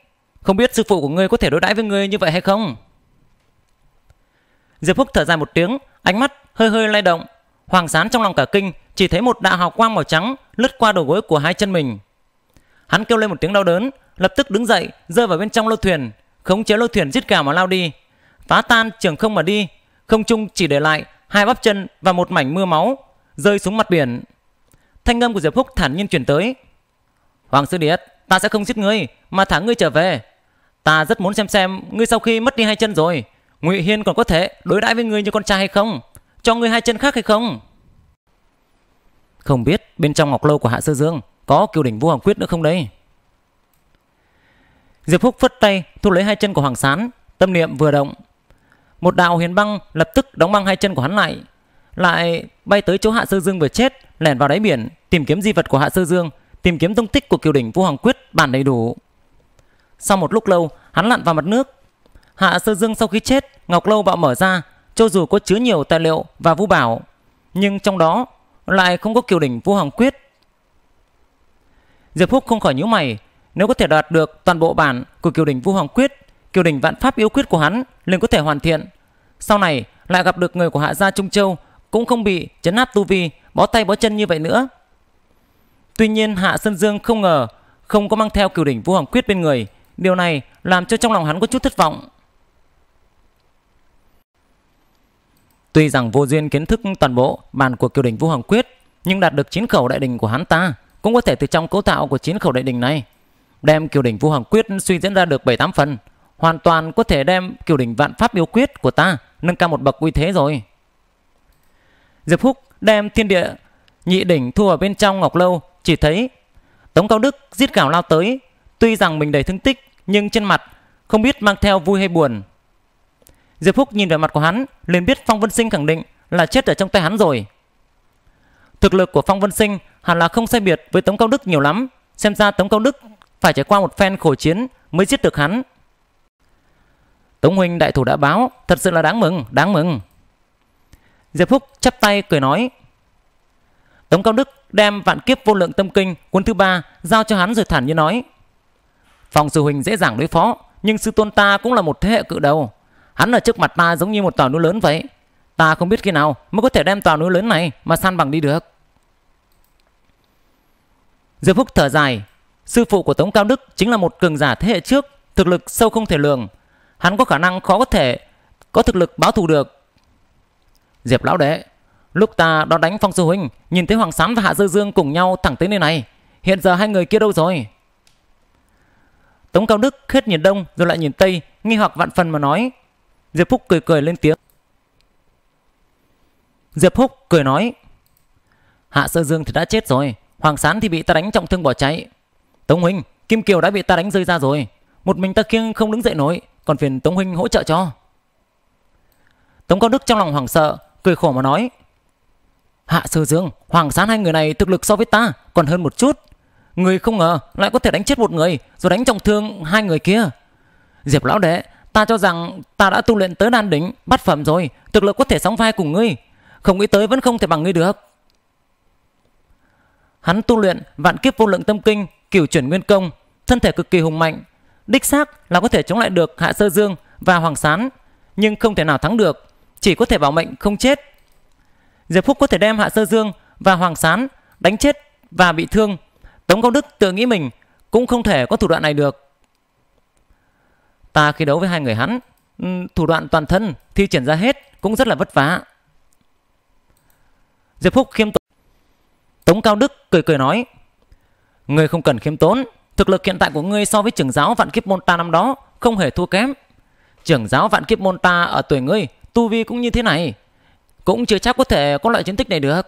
Không biết sư phụ của ngươi có thể đối đãi với ngươi như vậy hay không? Diệp Phúc thở dài một tiếng, ánh mắt hơi hơi lay động. Hoàng Sán trong lòng cả kinh, chỉ thấy một đạo hào quang màu trắng lướt qua đầu gối của hai chân mình. Hắn kêu lên một tiếng đau đớn, lập tức đứng dậy, rơi vào bên trong lô thuyền, khống chế lô thuyền giết cả mà lao đi, phá tan trường không mà đi, không trung chỉ để lại hai bắp chân và một mảnh mưa máu rơi xuống mặt biển. Thanh âm của Diệp Húc thản nhiên truyền tới. Hoàng Sư Điệt, ta sẽ không giết ngươi, mà thả ngươi trở về. Ta rất muốn xem xem ngươi sau khi mất đi hai chân rồi, Ngụy Hiên còn có thể đối đãi với ngươi như con trai hay không? Cho ngươi hai chân khác hay không? Không biết bên trong ngọc lâu của Hạ Sơ Dương có kiều đỉnh vô hoàng quyết nữa không đấy? Diệp Húc phất tay thu lấy hai chân của Hoàng Sán, tâm niệm vừa động. Một đạo huyền băng lập tức đóng băng hai chân của hắn lại, lại bay tới chỗ Hạ Sơ Dương vừa chết, lẻn vào đáy biển tìm kiếm di vật của Hạ Sơ Dương, tìm kiếm tung tích của Kiều đỉnh Vũ Hoàng Quyết bản đầy đủ. Sau một lúc lâu, hắn lặn vào mặt nước. Hạ Sơ Dương sau khi chết, Ngọc Lâu bạo mở ra, cho dù có chứa nhiều tài liệu và vũ bảo, nhưng trong đó lại không có Kiều đỉnh Vũ Hoàng Quyết. Diệp Phúc không khỏi nhíu mày, nếu có thể đoạt được toàn bộ bản của Kiều đỉnh Vũ Hoàng Quyết, Kiều đỉnh Vạn Pháp yếu quyết của hắn liền có thể hoàn thiện. Sau này lại gặp được người của Hạ gia Trung Châu cũng không bị chấn áp tu vi, bó tay bó chân như vậy nữa. Tuy nhiên Hạ Sơn Dương không ngờ không có mang theo cửu đỉnh Vũ Hoàng Quyết bên người. Điều này làm cho trong lòng hắn có chút thất vọng. Tuy rằng vô duyên kiến thức toàn bộ bàn của cửu đỉnh Vũ Hoàng Quyết, nhưng đạt được chín khẩu đại đỉnh của hắn ta cũng có thể từ trong cấu tạo của chín khẩu đại đỉnh này đem kiều đỉnh Vũ Hoàng Quyết suy diễn ra được 7-8 phần, hoàn toàn có thể đem kiều đỉnh Vạn Pháp Yêu Quyết của ta nâng cao một bậc uy thế rồi. Diệp Húc đem thiên địa nhị đỉnh thu vào bên trong Ngọc Lâu, chỉ thấy Tống Cao Đức giết gào lao tới, tuy rằng mình đầy thương tích nhưng trên mặt không biết mang theo vui hay buồn. Diệp Húc nhìn vào mặt của hắn, liền biết Phong Vân Sinh khẳng định là chết ở trong tay hắn rồi. Thực lực của Phong Vân Sinh hẳn là không sai biệt với Tống Cao Đức nhiều lắm, xem ra Tống Cao Đức phải trải qua một phen khổ chiến mới giết được hắn. Tống huynh đại thủ đã báo, thật sự là đáng mừng, đáng mừng. Diệp Phúc chắp tay cười nói. Tống Cao Đức đem vạn kiếp vô lượng tâm kinh cuốn thứ ba giao cho hắn rồi thản như nói. Phòng sư huynh dễ dàng đối phó, nhưng sư tôn ta cũng là một thế hệ cự đầu. Hắn ở trước mặt ta giống như một tòa núi lớn vậy. Ta không biết khi nào mới có thể đem tòa núi lớn này mà san bằng đi được. Diệp Phúc thở dài, sư phụ của Tống Cao Đức chính là một cường giả thế hệ trước, thực lực sâu không thể lường. Hắn có khả năng khó có thể có thực lực báo thù được, Diệp lão đệ, lúc ta đón đánh Phong sư huynh, nhìn thấy Hoàng Sán và Hạ Dư Dương cùng nhau thẳng tới nơi này, hiện giờ hai người kia đâu rồi? Tống Cao Đức hết nhìn đông rồi lại nhìn tây, nghi hoặc vạn phần mà nói. Diệp Phúc cười cười lên tiếng. Diệp Phúc cười nói: "Hạ Sơ Dương thì đã chết rồi, Hoàng Sán thì bị ta đánh trọng thương bỏ cháy. Tống huynh, Kim Kiều đã bị ta đánh rơi ra rồi, một mình ta kiêng không đứng dậy nổi, còn phiền Tống huynh hỗ trợ cho." Tống Cao Đức trong lòng hoảng sợ, cười khổ mà nói Hạ Sơ Dương, Hoàng Sán hai người này thực lực so với ta còn hơn một chút. Người không ngờ lại có thể đánh chết một người rồi đánh trọng thương hai người kia. Diệp Lão Đệ, ta cho rằng ta đã tu luyện tới đan đỉnh, bắt phẩm rồi, thực lực có thể sóng vai cùng ngươi. Không nghĩ tới vẫn không thể bằng ngươi được. Hắn tu luyện vạn kiếp vô lượng tâm kinh, kiểu chuyển nguyên công, thân thể cực kỳ hùng mạnh. Đích xác là có thể chống lại được Hạ Sơ Dương và Hoàng Sán, nhưng không thể nào thắng được chỉ có thể bảo mệnh không chết. Diệp Phúc có thể đem Hạ Sơ Dương và Hoàng Sán đánh chết và bị thương. Tống Cao Đức tự nghĩ mình cũng không thể có thủ đoạn này được. Ta khi đấu với hai người hắn, ừ, thủ đoạn toàn thân thi triển ra hết cũng rất là vất vả. Diệp Phúc khiêm tốn. Tống Cao Đức cười cười nói, người không cần khiêm tốn, thực lực hiện tại của ngươi so với trưởng giáo vạn kiếp môn ta năm đó không hề thua kém. Trưởng giáo vạn kiếp môn ta ở tuổi ngươi tu vi cũng như thế này cũng chưa chắc có thể có loại chiến tích này được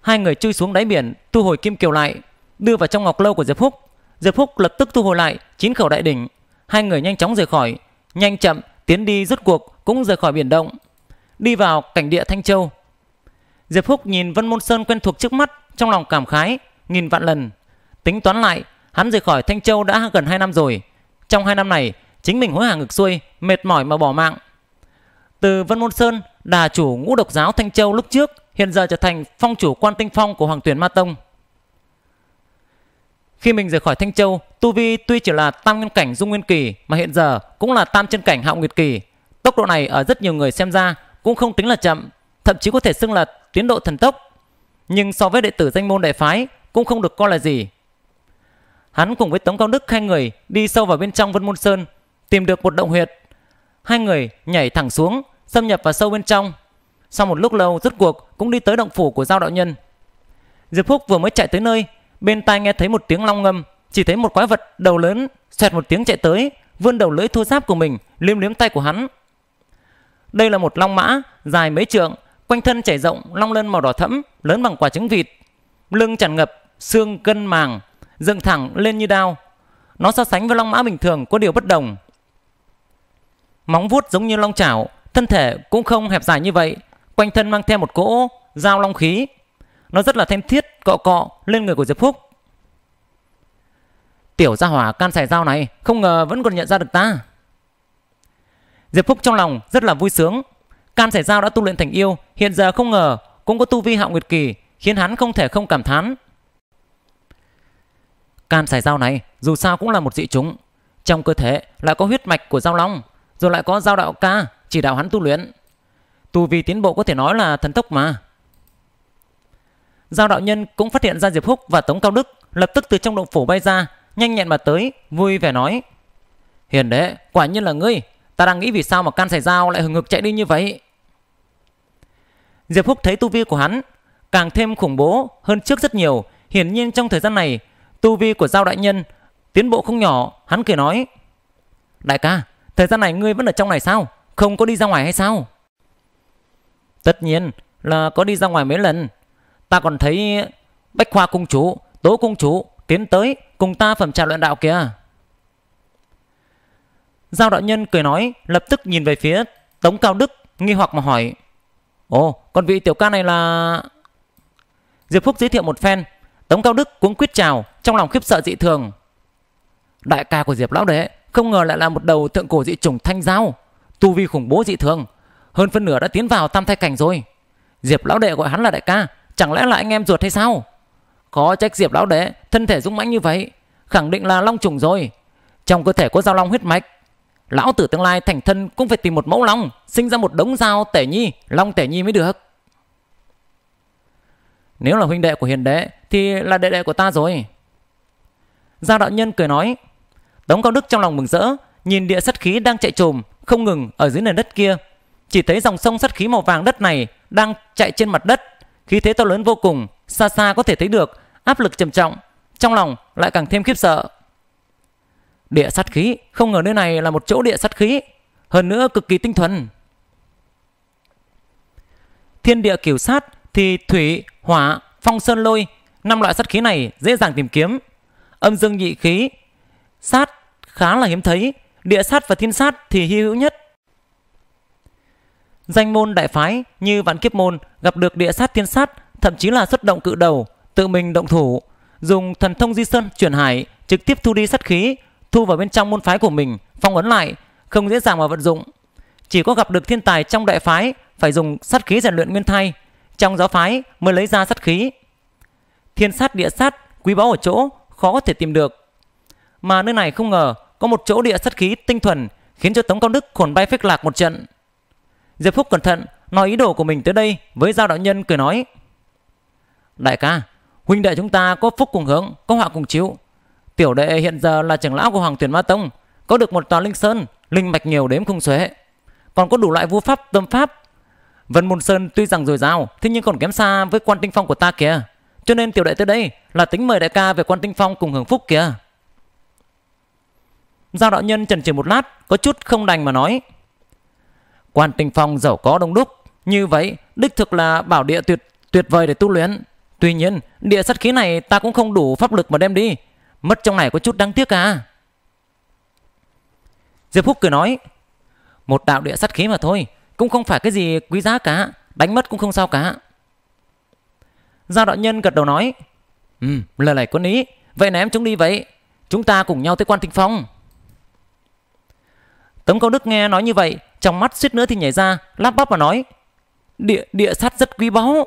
hai người chui xuống đáy biển thu hồi kim kiều lại đưa vào trong ngọc lâu của diệp húc diệp húc lập tức thu hồi lại chín khẩu đại đỉnh hai người nhanh chóng rời khỏi nhanh chậm tiến đi rốt cuộc cũng rời khỏi biển động đi vào cảnh địa thanh châu diệp húc nhìn vân môn sơn quen thuộc trước mắt trong lòng cảm khái nghìn vạn lần tính toán lại hắn rời khỏi thanh châu đã gần hai năm rồi trong hai năm này chính mình hối hả ngực xuôi, mệt mỏi mà bỏ mạng. Từ Vân Môn Sơn, đà chủ ngũ độc giáo Thanh Châu lúc trước, hiện giờ trở thành phong chủ quan tinh phong của Hoàng Tuyển Ma Tông. Khi mình rời khỏi Thanh Châu, Tu Vi tuy chỉ là tam nguyên cảnh dung nguyên kỳ mà hiện giờ cũng là tam chân cảnh hạo nguyệt kỳ. Tốc độ này ở rất nhiều người xem ra cũng không tính là chậm, thậm chí có thể xưng là tiến độ thần tốc. Nhưng so với đệ tử danh môn đại phái cũng không được coi là gì. Hắn cùng với Tống Cao Đức hai người đi sâu vào bên trong Vân Môn Sơn, tìm được một động huyệt. Hai người nhảy thẳng xuống, xâm nhập vào sâu bên trong. Sau một lúc lâu rốt cuộc cũng đi tới động phủ của giao đạo nhân. Diệp Phúc vừa mới chạy tới nơi, bên tai nghe thấy một tiếng long ngâm, chỉ thấy một quái vật đầu lớn xoẹt một tiếng chạy tới, vươn đầu lưỡi thô giáp của mình liếm liếm tay của hắn. Đây là một long mã dài mấy trượng, quanh thân chảy rộng long lân màu đỏ thẫm, lớn bằng quả trứng vịt, lưng tràn ngập xương cân màng, dựng thẳng lên như đao. Nó so sánh với long mã bình thường có điều bất đồng. Móng vuốt giống như long chảo, thân thể cũng không hẹp dài như vậy, quanh thân mang theo một cỗ dao long khí. Nó rất là thanh thiết cọ cọ lên người của Diệp Phúc. Tiểu gia hỏa can xài dao này, không ngờ vẫn còn nhận ra được ta. Diệp Phúc trong lòng rất là vui sướng. Can xài dao đã tu luyện thành yêu, hiện giờ không ngờ cũng có tu vi hạo nguyệt kỳ, khiến hắn không thể không cảm thán. Can xài dao này dù sao cũng là một dị chúng, trong cơ thể lại có huyết mạch của dao long rồi lại có giao đạo ca chỉ đạo hắn tu luyện. Tu vi tiến bộ có thể nói là thần tốc mà. Giao đạo nhân cũng phát hiện ra Diệp Húc và Tống Cao Đức lập tức từ trong động phủ bay ra, nhanh nhẹn mà tới, vui vẻ nói. Hiền đệ, quả nhiên là ngươi, ta đang nghĩ vì sao mà can xảy giao lại hừng hực chạy đi như vậy. Diệp Húc thấy tu vi của hắn càng thêm khủng bố hơn trước rất nhiều, hiển nhiên trong thời gian này, tu vi của Giao Đại Nhân tiến bộ không nhỏ, hắn cười nói. Đại ca, Thời gian này ngươi vẫn ở trong này sao? Không có đi ra ngoài hay sao? Tất nhiên là có đi ra ngoài mấy lần. Ta còn thấy Bách Khoa Cung Chủ, Tố Cung Chủ tiến tới cùng ta phẩm trà luận đạo kìa. Giao đạo nhân cười nói, lập tức nhìn về phía Tống Cao Đức, nghi hoặc mà hỏi. Ồ, còn vị tiểu ca này là... Diệp Phúc giới thiệu một phen, Tống Cao Đức cũng quyết chào, trong lòng khiếp sợ dị thường. Đại ca của Diệp Lão đệ không ngờ lại là một đầu tượng cổ dị chủng thanh giao Tu vi khủng bố dị thường Hơn phân nửa đã tiến vào tam thai cảnh rồi Diệp lão đệ gọi hắn là đại ca Chẳng lẽ là anh em ruột hay sao Có trách Diệp lão đệ Thân thể dũng mãnh như vậy Khẳng định là long trùng rồi Trong cơ thể có dao long huyết mạch Lão tử tương lai thành thân cũng phải tìm một mẫu long Sinh ra một đống giao tể nhi Long tể nhi mới được Nếu là huynh đệ của hiền đệ, Thì là đệ đệ của ta rồi Gia đạo nhân cười nói Tống Cao Đức trong lòng mừng rỡ, nhìn địa sắt khí đang chạy trồm, không ngừng ở dưới nền đất kia. Chỉ thấy dòng sông sắt khí màu vàng đất này đang chạy trên mặt đất, khí thế to lớn vô cùng, xa xa có thể thấy được, áp lực trầm trọng, trong lòng lại càng thêm khiếp sợ. Địa sắt khí, không ngờ nơi này là một chỗ địa sắt khí, hơn nữa cực kỳ tinh thuần. Thiên địa kiểu sát thì thủy, hỏa, phong sơn lôi, năm loại sắt khí này dễ dàng tìm kiếm. Âm dương nhị khí Sát khá là hiếm thấy, địa sát và thiên sát thì hi hữu nhất. Danh môn đại phái như vạn kiếp môn gặp được địa sát thiên sát, thậm chí là xuất động cự đầu, tự mình động thủ, dùng thần thông di sơn chuyển hải trực tiếp thu đi sát khí, thu vào bên trong môn phái của mình, phong ấn lại, không dễ dàng mà vận dụng. Chỉ có gặp được thiên tài trong đại phái phải dùng sát khí rèn luyện nguyên thai, trong giáo phái mới lấy ra sát khí. Thiên sát địa sát quý báu ở chỗ khó có thể tìm được mà nơi này không ngờ có một chỗ địa sát khí tinh thuần khiến cho Tống Cao Đức khổn bay phách lạc một trận. Diệp Phúc cẩn thận nói ý đồ của mình tới đây với Giao Đạo Nhân cười nói. Đại ca, huynh đệ chúng ta có phúc cùng hướng, có họa cùng chiếu. Tiểu đệ hiện giờ là trưởng lão của Hoàng Tuyển Ma Tông, có được một tòa linh sơn, linh mạch nhiều đếm không xuể. Còn có đủ loại vua pháp, tâm pháp. Vân Môn Sơn tuy rằng dồi dào, thế nhưng còn kém xa với quan tinh phong của ta kìa. Cho nên tiểu đệ tới đây là tính mời đại ca về quan tinh phong cùng hưởng phúc kìa. Giao đạo nhân chần chừ một lát, có chút không đành mà nói. Quan Tinh Phong giàu có đông đúc, như vậy đích thực là bảo địa tuyệt tuyệt vời để tu luyện. Tuy nhiên, địa sát khí này ta cũng không đủ pháp lực mà đem đi. Mất trong này có chút đáng tiếc à. Diệp Phúc cười nói, một đạo địa sát khí mà thôi, cũng không phải cái gì quý giá cả, đánh mất cũng không sao cả. Giao đạo nhân gật đầu nói, ừ, lời này có lý, vậy ném chúng đi vậy, chúng ta cùng nhau tới quan tinh phong. Tống Cao Đức nghe nói như vậy, trong mắt suýt nữa thì nhảy ra, lắp bắp và nói: "Địa địa sắt rất quý báu."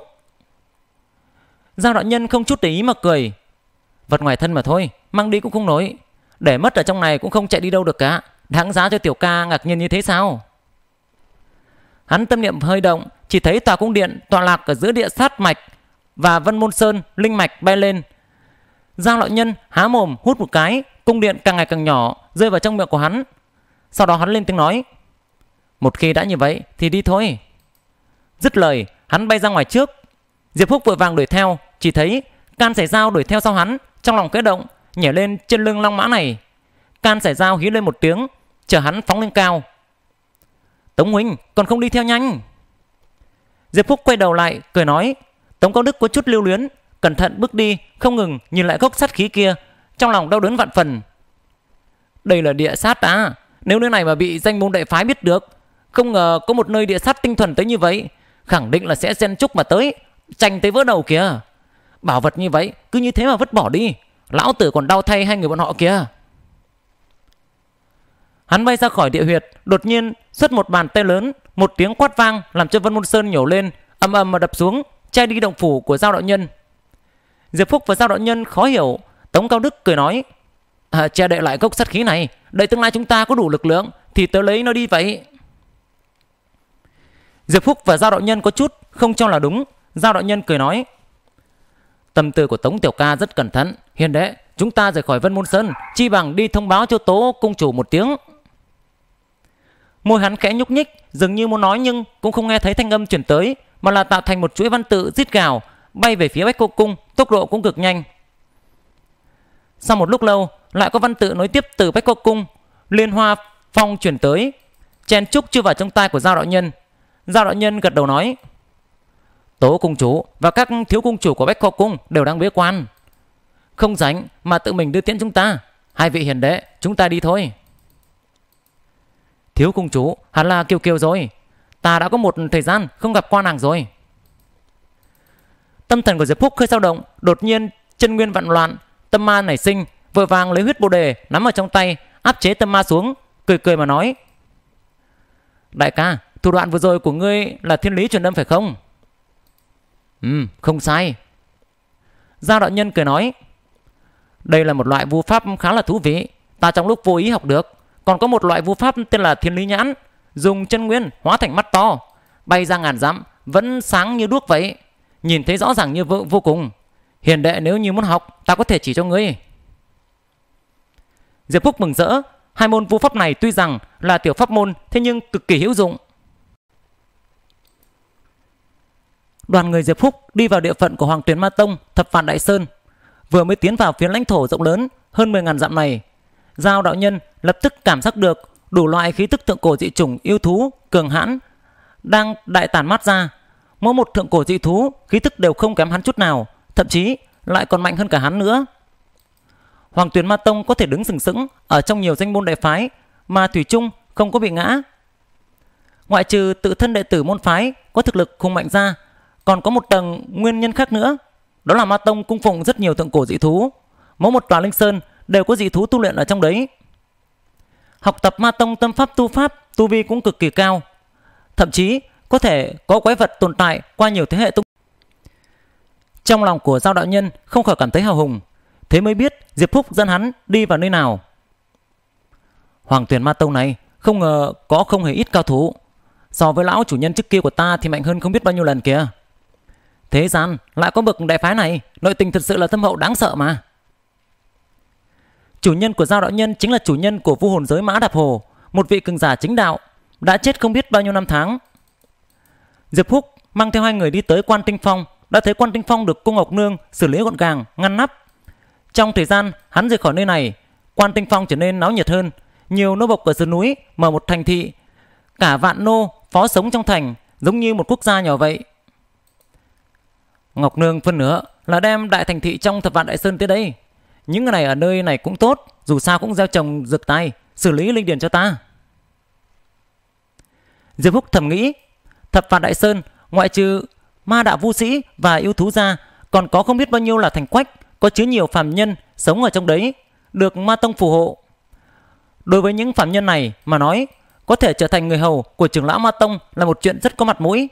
Giao đạo nhân không chút để ý mà cười, vật ngoài thân mà thôi, mang đi cũng không nổi, để mất ở trong này cũng không chạy đi đâu được cả, đáng giá cho tiểu ca ngạc nhiên như thế sao? Hắn tâm niệm hơi động, chỉ thấy tòa cung điện tọa lạc ở giữa địa sát mạch và Vân Môn Sơn linh mạch bay lên. Giao lão nhân há mồm hút một cái, cung điện càng ngày càng nhỏ, rơi vào trong miệng của hắn. Sau đó hắn lên tiếng nói Một khi đã như vậy thì đi thôi Dứt lời hắn bay ra ngoài trước Diệp Húc vội vàng đuổi theo Chỉ thấy can giải dao đuổi theo sau hắn Trong lòng kẽ động nhảy lên trên lưng long mã này Can giải dao hí lên một tiếng Chờ hắn phóng lên cao Tống Huynh còn không đi theo nhanh Diệp Phúc quay đầu lại cười nói Tống công Đức có chút lưu luyến Cẩn thận bước đi không ngừng nhìn lại gốc sát khí kia Trong lòng đau đớn vạn phần Đây là địa sát à nếu nơi này mà bị danh môn đại phái biết được, không ngờ có một nơi địa sát tinh thuần tới như vậy, khẳng định là sẽ xen chúc mà tới, tranh tới vỡ đầu kìa. Bảo vật như vậy, cứ như thế mà vứt bỏ đi, lão tử còn đau thay hai người bọn họ kìa. Hắn bay ra khỏi địa huyệt, đột nhiên xuất một bàn tay lớn, một tiếng quát vang làm cho Vân Môn Sơn nhổ lên, âm âm mà đập xuống, che đi động phủ của Giao Đạo Nhân. Diệp Phúc và Giao Đạo Nhân khó hiểu, Tống Cao Đức cười nói, à, che đậy lại cốc sát khí này đợi tương lai chúng ta có đủ lực lượng thì tớ lấy nó đi vậy diệp phúc và giao đạo nhân có chút không cho là đúng giao đạo nhân cười nói tâm tư của tống tiểu ca rất cẩn thận hiền đệ chúng ta rời khỏi vân môn sơn chi bằng đi thông báo cho tố cung chủ một tiếng môi hắn khẽ nhúc nhích dường như muốn nói nhưng cũng không nghe thấy thanh âm chuyển tới mà là tạo thành một chuỗi văn tự rít gào bay về phía bách cô cung tốc độ cũng cực nhanh sau một lúc lâu lại có văn tự nối tiếp từ bách quốc cung liên hoa phong chuyển tới chen trúc chưa vào trong tai của giao đạo nhân giao đạo nhân gật đầu nói tố cung chủ và các thiếu cung chủ của bách quốc cung đều đang bế quan không rảnh mà tự mình đưa tiễn chúng ta hai vị hiền đệ chúng ta đi thôi thiếu cung chủ hẳn là kiều kiều rồi ta đã có một thời gian không gặp qua nàng rồi tâm thần của diệp phúc hơi dao động đột nhiên chân nguyên vạn loạn tâm ma nảy sinh vội vàng lấy huyết bồ đề nắm ở trong tay áp chế tâm ma xuống cười cười mà nói đại ca thủ đoạn vừa rồi của ngươi là thiên lý truyền âm phải không ừ không sai gia đạo nhân cười nói đây là một loại vu pháp khá là thú vị ta trong lúc vô ý học được còn có một loại vu pháp tên là thiên lý nhãn dùng chân nguyên hóa thành mắt to bay ra ngàn dặm vẫn sáng như đuốc vậy nhìn thấy rõ ràng như vợ vô cùng hiền đệ nếu như muốn học ta có thể chỉ cho ngươi Diệp Phúc mừng rỡ, hai môn vũ pháp này tuy rằng là tiểu pháp môn thế nhưng cực kỳ hữu dụng. Đoàn người Diệp Phúc đi vào địa phận của Hoàng Tuyến Ma Tông, Thập Phản Đại Sơn, vừa mới tiến vào phía lãnh thổ rộng lớn hơn 10.000 dặm này. Giao đạo nhân lập tức cảm giác được đủ loại khí tức thượng cổ dị chủng yêu thú cường hãn đang đại tản mát ra. Mỗi một thượng cổ dị thú khí tức đều không kém hắn chút nào, thậm chí lại còn mạnh hơn cả hắn nữa. Hoàng Tuyền Ma Tông có thể đứng sừng sững ở trong nhiều danh môn đại phái mà Thủy Trung không có bị ngã. Ngoại trừ tự thân đệ tử môn phái có thực lực khung mạnh ra, còn có một tầng nguyên nhân khác nữa. Đó là Ma Tông cung phụng rất nhiều thượng cổ dị thú. Mỗi một tòa linh sơn đều có dị thú tu luyện ở trong đấy. Học tập Ma Tông tâm pháp tu pháp, tu vi cũng cực kỳ cao. Thậm chí có thể có quái vật tồn tại qua nhiều thế hệ tung. Trong lòng của Giao Đạo Nhân không khỏi cảm thấy hào hùng, Thế mới biết Diệp Phúc dẫn hắn đi vào nơi nào Hoàng tuyển ma tông này Không ngờ có không hề ít cao thủ So với lão chủ nhân trước kia của ta Thì mạnh hơn không biết bao nhiêu lần kìa Thế gian lại có bực đại phái này Nội tình thật sự là thâm hậu đáng sợ mà Chủ nhân của Giao Đạo Nhân Chính là chủ nhân của vu hồn giới Mã Đạp Hồ Một vị cường giả chính đạo Đã chết không biết bao nhiêu năm tháng Diệp Phúc mang theo hai người đi tới quan tinh phong đã thấy quan tinh phong được cô ngọc nương xử lý gọn gàng ngăn nắp trong thời gian hắn rời khỏi nơi này, quan tinh phong trở nên náo nhiệt hơn. Nhiều nô bộc ở dưới núi mở một thành thị. Cả vạn nô phó sống trong thành giống như một quốc gia nhỏ vậy. Ngọc Nương phân nữa là đem đại thành thị trong thập vạn đại sơn tới đây. Những người này ở nơi này cũng tốt, dù sao cũng gieo trồng dược tay xử lý linh điền cho ta. Diệp Húc thầm nghĩ, thập vạn đại sơn ngoại trừ ma đạo vu sĩ và yêu thú gia còn có không biết bao nhiêu là thành quách có chứa nhiều phạm nhân sống ở trong đấy, được ma tông phù hộ. Đối với những phạm nhân này mà nói, có thể trở thành người hầu của trưởng lão ma tông là một chuyện rất có mặt mũi.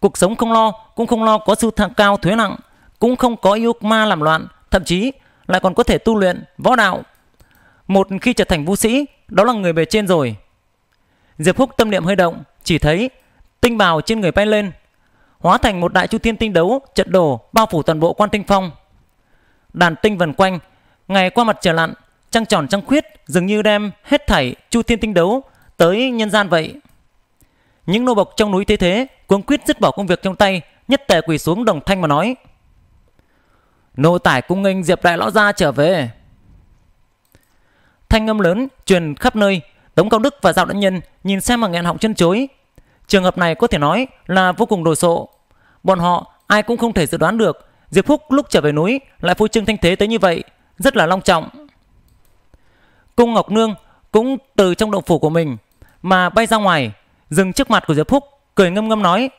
Cuộc sống không lo, cũng không lo có sư thang cao thuế nặng, cũng không có yêu ma làm loạn, thậm chí lại còn có thể tu luyện, võ đạo. Một khi trở thành vũ sĩ, đó là người bề trên rồi. Diệp Húc tâm niệm hơi động, chỉ thấy tinh bào trên người bay lên, hóa thành một đại chu thiên tinh đấu trận đồ bao phủ toàn bộ quan tinh phong đàn tinh vần quanh, ngày qua mặt trời lặn, trăng tròn trăng khuyết dường như đem hết thảy chu thiên tinh đấu tới nhân gian vậy. Những nô bộc trong núi thế thế, cuống quyết dứt bỏ công việc trong tay, nhất tề quỳ xuống đồng thanh mà nói. Nô tải cung nghênh Diệp Đại Lão Gia trở về. Thanh âm lớn truyền khắp nơi, Tống Cao Đức và Dạo Đẫn Nhân nhìn xem mà nghẹn họng chân chối. Trường hợp này có thể nói là vô cùng đồ sộ. Bọn họ ai cũng không thể dự đoán được Diệp Phúc lúc trở về núi lại phô trương thanh thế tới như vậy, rất là long trọng. Cung Ngọc Nương cũng từ trong động phủ của mình mà bay ra ngoài, dừng trước mặt của Diệp Phúc, cười ngâm ngâm nói: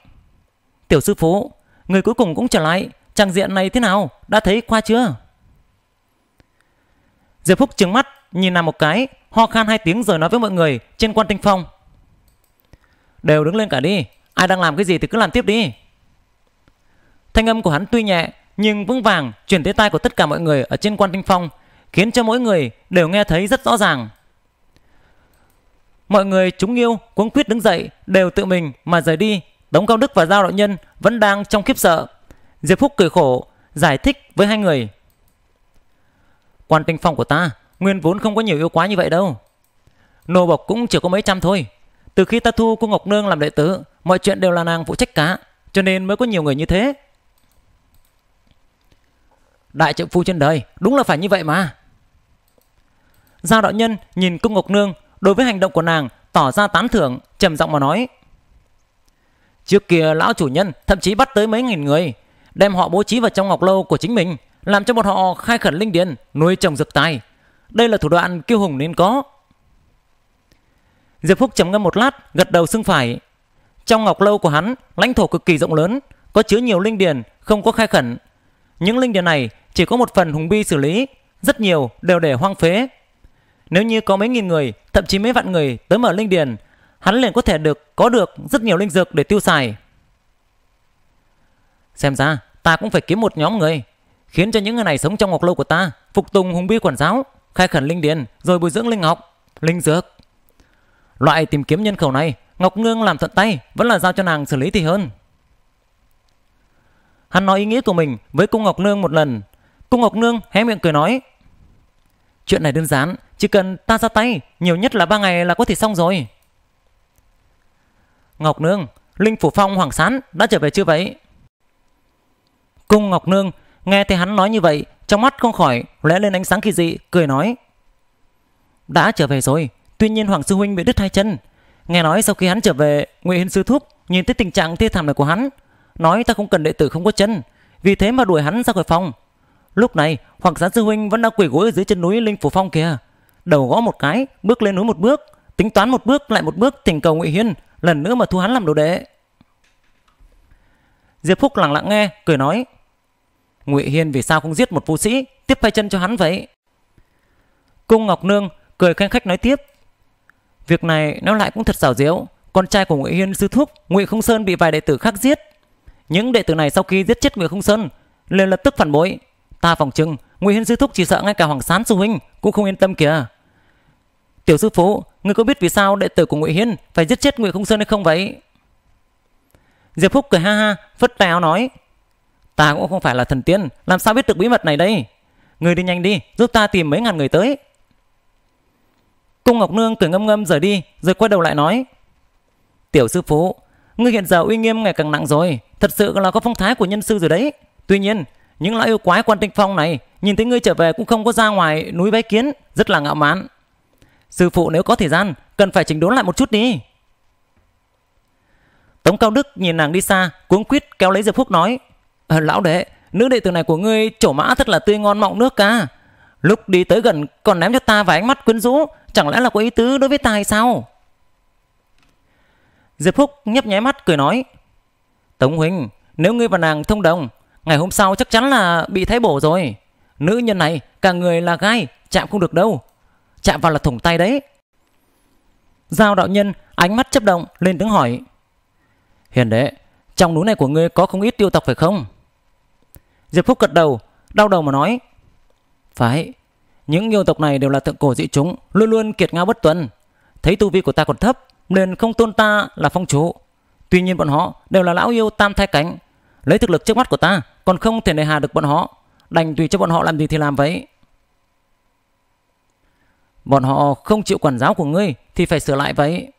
"Tiểu sư phụ, người cuối cùng cũng trở lại, trang diện này thế nào, đã thấy qua chưa?" Diệp Phúc trừng mắt nhìn nàng một cái, ho khan hai tiếng rồi nói với mọi người trên quan tinh phong: "Đều đứng lên cả đi, ai đang làm cái gì thì cứ làm tiếp đi." Thanh âm của hắn tuy nhẹ nhưng vững vàng chuyển tới tai của tất cả mọi người ở trên quan tinh phong, khiến cho mỗi người đều nghe thấy rất rõ ràng. Mọi người chúng yêu cuống quyết đứng dậy đều tự mình mà rời đi. Tống Cao Đức và Giao Đạo Nhân vẫn đang trong khiếp sợ. Diệp Phúc cười khổ, giải thích với hai người. Quan tinh phong của ta nguyên vốn không có nhiều yêu quá như vậy đâu. Nô bộc cũng chỉ có mấy trăm thôi. Từ khi ta thu cô Ngọc Nương làm đệ tử, mọi chuyện đều là nàng phụ trách cả, cho nên mới có nhiều người như thế. Đại trợ phu trên đời Đúng là phải như vậy mà Giao đạo nhân nhìn cung ngọc nương Đối với hành động của nàng Tỏ ra tán thưởng trầm giọng mà nói Trước kia lão chủ nhân Thậm chí bắt tới mấy nghìn người Đem họ bố trí vào trong ngọc lâu của chính mình Làm cho bọn họ khai khẩn linh điền Nuôi trồng dược tài Đây là thủ đoạn kiêu hùng nên có Diệp Phúc trầm ngâm một lát Gật đầu xưng phải Trong ngọc lâu của hắn Lãnh thổ cực kỳ rộng lớn Có chứa nhiều linh điền Không có khai khẩn những linh điền này chỉ có một phần Hùng Bi xử lý, rất nhiều đều để hoang phế. Nếu như có mấy nghìn người, thậm chí mấy vạn người tới mở linh điền, hắn liền có thể được có được rất nhiều linh dược để tiêu xài. Xem ra, ta cũng phải kiếm một nhóm người, khiến cho những người này sống trong ngọc lâu của ta, phục tùng Hùng Bi quản giáo, khai khẩn linh điền, rồi bồi dưỡng linh học, linh dược. Loại tìm kiếm nhân khẩu này, Ngọc Nương làm thuận tay, vẫn là giao cho nàng xử lý thì hơn. Hắn nói ý nghĩa của mình với Cung Ngọc Nương một lần. Cung Ngọc Nương hé miệng cười nói. Chuyện này đơn giản, chỉ cần ta ra tay, nhiều nhất là ba ngày là có thể xong rồi. Ngọc Nương, Linh Phủ Phong Hoàng Sán đã trở về chưa vậy? Cung Ngọc Nương nghe thấy hắn nói như vậy, trong mắt không khỏi lóe lên ánh sáng kỳ dị, cười nói. Đã trở về rồi, tuy nhiên Hoàng Sư Huynh bị đứt hai chân. Nghe nói sau khi hắn trở về, nguyễn Hiến Sư Thúc nhìn thấy tình trạng thê thảm này của hắn, nói ta không cần đệ tử không có chân, vì thế mà đuổi hắn ra khỏi phòng. Lúc này, Hoàng Gián Sư Huynh vẫn đang quỳ gối ở dưới chân núi Linh Phủ Phong kìa. Đầu gõ một cái, bước lên núi một bước, tính toán một bước lại một bước thỉnh cầu Ngụy Hiên, lần nữa mà thu hắn làm đồ đệ. Diệp Phúc lặng lặng nghe, cười nói. Ngụy Hiên vì sao không giết một vũ sĩ, tiếp hai chân cho hắn vậy? Cung Ngọc Nương cười khanh khách nói tiếp. Việc này nó lại cũng thật xảo diệu, con trai của Ngụy Hiên sư thúc, Ngụy Không Sơn bị vài đệ tử khác giết, những đệ tử này sau khi giết chết Ngụy Không Sơn, liền lập tức phản bội. Ta phòng trưng, Ngụy Hiên sư thúc chỉ sợ ngay cả Hoàng Sán sư huynh cũng không yên tâm kìa. Tiểu sư phụ, ngươi có biết vì sao đệ tử của nguyễn Hiên phải giết chết Ngụy Không Sơn hay không vậy? Diệp Phúc cười ha ha, phất tay áo nói: "Ta cũng không phải là thần tiên, làm sao biết được bí mật này đây? người đi nhanh đi, giúp ta tìm mấy ngàn người tới." Cung Ngọc Nương cười ngâm ngâm rời đi, rồi quay đầu lại nói: "Tiểu sư phụ, Ngươi hiện giờ uy nghiêm ngày càng nặng rồi, thật sự là có phong thái của nhân sư rồi đấy. Tuy nhiên, những lão yêu quái quan tinh phong này nhìn thấy ngươi trở về cũng không có ra ngoài núi bái kiến, rất là ngạo mạn. Sư phụ nếu có thời gian, cần phải chỉnh đốn lại một chút đi. Tống Cao Đức nhìn nàng đi xa, cuống quýt kéo lấy Diệp Phúc nói: à, "Lão đệ, nữ đệ tử này của ngươi trổ mã thật là tươi ngon mọng nước ca. Lúc đi tới gần còn ném cho ta vài ánh mắt quyến rũ, chẳng lẽ là có ý tứ đối với ta hay sao?" Diệp Phúc nhấp nháy mắt cười nói. Tống Huỳnh, nếu ngươi và nàng thông đồng, ngày hôm sau chắc chắn là bị thái bổ rồi. Nữ nhân này, cả người là gai, chạm không được đâu. Chạm vào là thủng tay đấy. Giao đạo nhân, ánh mắt chấp động, lên tiếng hỏi. Hiền đệ, trong núi này của ngươi có không ít tiêu tộc phải không? Diệp Phúc gật đầu, đau đầu mà nói. Phải, những yêu tộc này đều là thượng cổ dị chúng, luôn luôn kiệt ngao bất tuần. Thấy tu vi của ta còn thấp, nên không tôn ta là phong chủ. Tuy nhiên bọn họ đều là lão yêu tam thai cánh, lấy thực lực trước mắt của ta còn không thể nề hà được bọn họ, đành tùy cho bọn họ làm gì thì làm vậy. Bọn họ không chịu quản giáo của ngươi thì phải sửa lại vậy.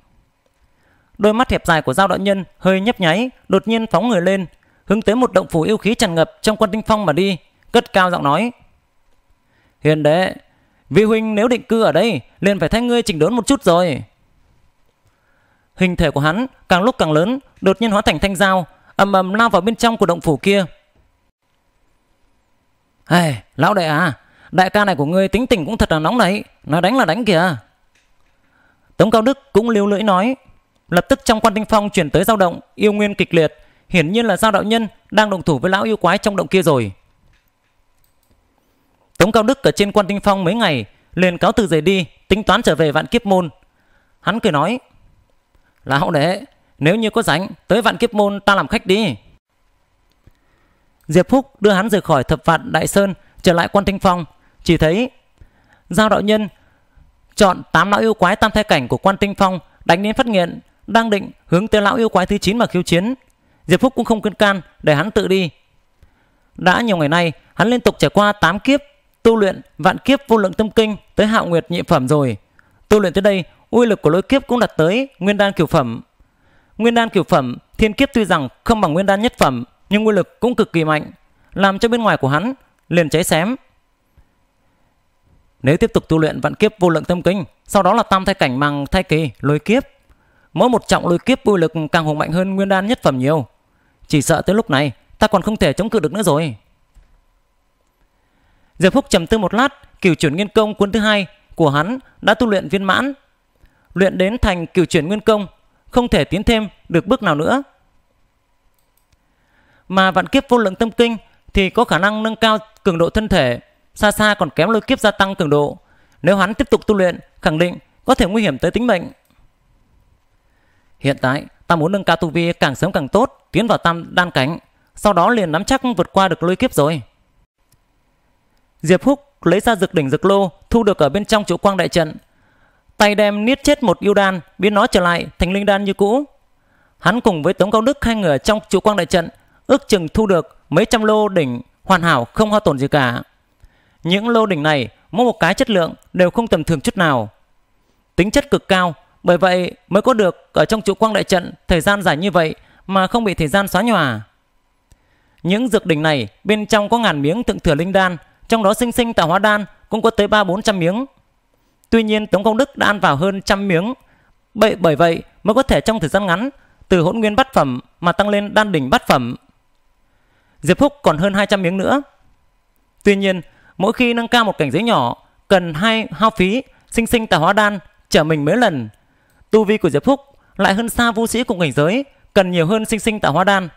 Đôi mắt hẹp dài của giao đạo nhân hơi nhấp nháy, đột nhiên phóng người lên, hướng tới một động phủ yêu khí tràn ngập trong quân tinh phong mà đi, cất cao giọng nói. Hiền đệ, vi huynh nếu định cư ở đây, liền phải thay ngươi chỉnh đốn một chút rồi. Hình thể của hắn càng lúc càng lớn, đột nhiên hóa thành thanh dao, ầm ầm lao vào bên trong của động phủ kia. Hey, lão đệ à, đại ca này của ngươi tính tình cũng thật là nóng nảy, nói đánh là đánh kìa. Tống Cao Đức cũng liêu lưỡi nói, lập tức trong quan tinh phong chuyển tới dao động, yêu nguyên kịch liệt, hiển nhiên là giao đạo nhân đang động thủ với lão yêu quái trong động kia rồi. Tống Cao Đức ở trên quan tinh phong mấy ngày, liền cáo từ rời đi, tính toán trở về vạn kiếp môn. Hắn cười nói, Lão đệ, nếu như có rảnh, tới vạn kiếp môn ta làm khách đi. Diệp Phúc đưa hắn rời khỏi thập vạn Đại Sơn, trở lại quan tinh phong. Chỉ thấy Giao đạo nhân chọn 8 lão yêu quái tam thai cảnh của quan tinh phong đánh đến phát nghiện, đang định hướng tới lão yêu quái thứ 9 mà khiêu chiến. Diệp Phúc cũng không kiên can, để hắn tự đi. Đã nhiều ngày nay, hắn liên tục trải qua 8 kiếp, tu luyện vạn kiếp vô lượng tâm kinh tới hạo nguyệt nhị phẩm rồi. Tu luyện tới đây, uy lực của lôi kiếp cũng đạt tới nguyên đan kiểu phẩm. Nguyên đan kiểu phẩm, thiên kiếp tuy rằng không bằng nguyên đan nhất phẩm, nhưng uy lực cũng cực kỳ mạnh, làm cho bên ngoài của hắn liền cháy xém. Nếu tiếp tục tu luyện vạn kiếp vô lượng tâm kinh, sau đó là tam thay cảnh bằng thai kỳ, lôi kiếp. Mỗi một trọng lôi kiếp uy lực càng hùng mạnh hơn nguyên đan nhất phẩm nhiều. Chỉ sợ tới lúc này, ta còn không thể chống cự được nữa rồi. giờ Phúc trầm tư một lát, cửu chuyển nghiên công cuốn thứ hai của hắn đã tu luyện viên mãn, luyện đến thành cửu chuyển nguyên công, không thể tiến thêm được bước nào nữa. Mà vạn kiếp vô lượng tâm kinh thì có khả năng nâng cao cường độ thân thể, xa xa còn kém lôi kiếp gia tăng cường độ. Nếu hắn tiếp tục tu luyện, khẳng định có thể nguy hiểm tới tính mệnh. Hiện tại, ta muốn nâng cao tu vi càng sớm càng tốt, tiến vào tam đan cánh sau đó liền nắm chắc vượt qua được lôi kiếp rồi. Diệp Húc lấy ra dược đỉnh dược lô thu được ở bên trong chỗ quang đại trận. Tay đem niết chết một yêu đan, biến nó trở lại thành linh đan như cũ. Hắn cùng với Tống Cao Đức hai người trong chỗ quang đại trận, ước chừng thu được mấy trăm lô đỉnh hoàn hảo không hao tổn gì cả. Những lô đỉnh này mỗi một cái chất lượng đều không tầm thường chút nào. Tính chất cực cao, bởi vậy mới có được ở trong chỗ quang đại trận thời gian dài như vậy mà không bị thời gian xóa nhòa. Những dược đỉnh này bên trong có ngàn miếng thượng thừa linh đan trong đó sinh sinh tạo hóa đan cũng có tới ba bốn trăm miếng. Tuy nhiên Tống Công Đức đã ăn vào hơn trăm miếng. Bởi, bởi vậy mới có thể trong thời gian ngắn từ hỗn nguyên bát phẩm mà tăng lên đan đỉnh bát phẩm. Diệp Phúc còn hơn 200 miếng nữa. Tuy nhiên, mỗi khi nâng cao một cảnh giới nhỏ, cần hai hao phí sinh sinh tạo hóa đan trở mình mấy lần. Tu vi của Diệp Phúc lại hơn xa vũ sĩ cùng cảnh giới, cần nhiều hơn sinh sinh tạo hóa đan.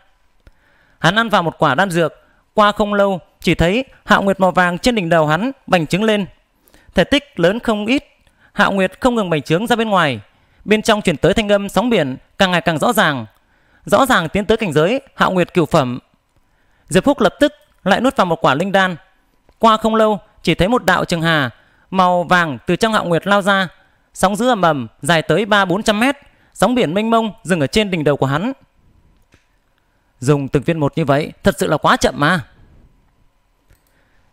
Hắn ăn vào một quả đan dược, qua không lâu chỉ thấy hạo nguyệt màu vàng trên đỉnh đầu hắn bành trướng lên. Thể tích lớn không ít, hạo nguyệt không ngừng bành trướng ra bên ngoài. Bên trong chuyển tới thanh âm sóng biển càng ngày càng rõ ràng. Rõ ràng tiến tới cảnh giới hạo nguyệt cửu phẩm. Diệp Phúc lập tức lại nuốt vào một quả linh đan. Qua không lâu, chỉ thấy một đạo trường hà màu vàng từ trong hạo nguyệt lao ra. Sóng dữ ầm ầm dài tới ba bốn trăm mét. Sóng biển mênh mông dừng ở trên đỉnh đầu của hắn. Dùng từng viên một như vậy thật sự là quá chậm mà.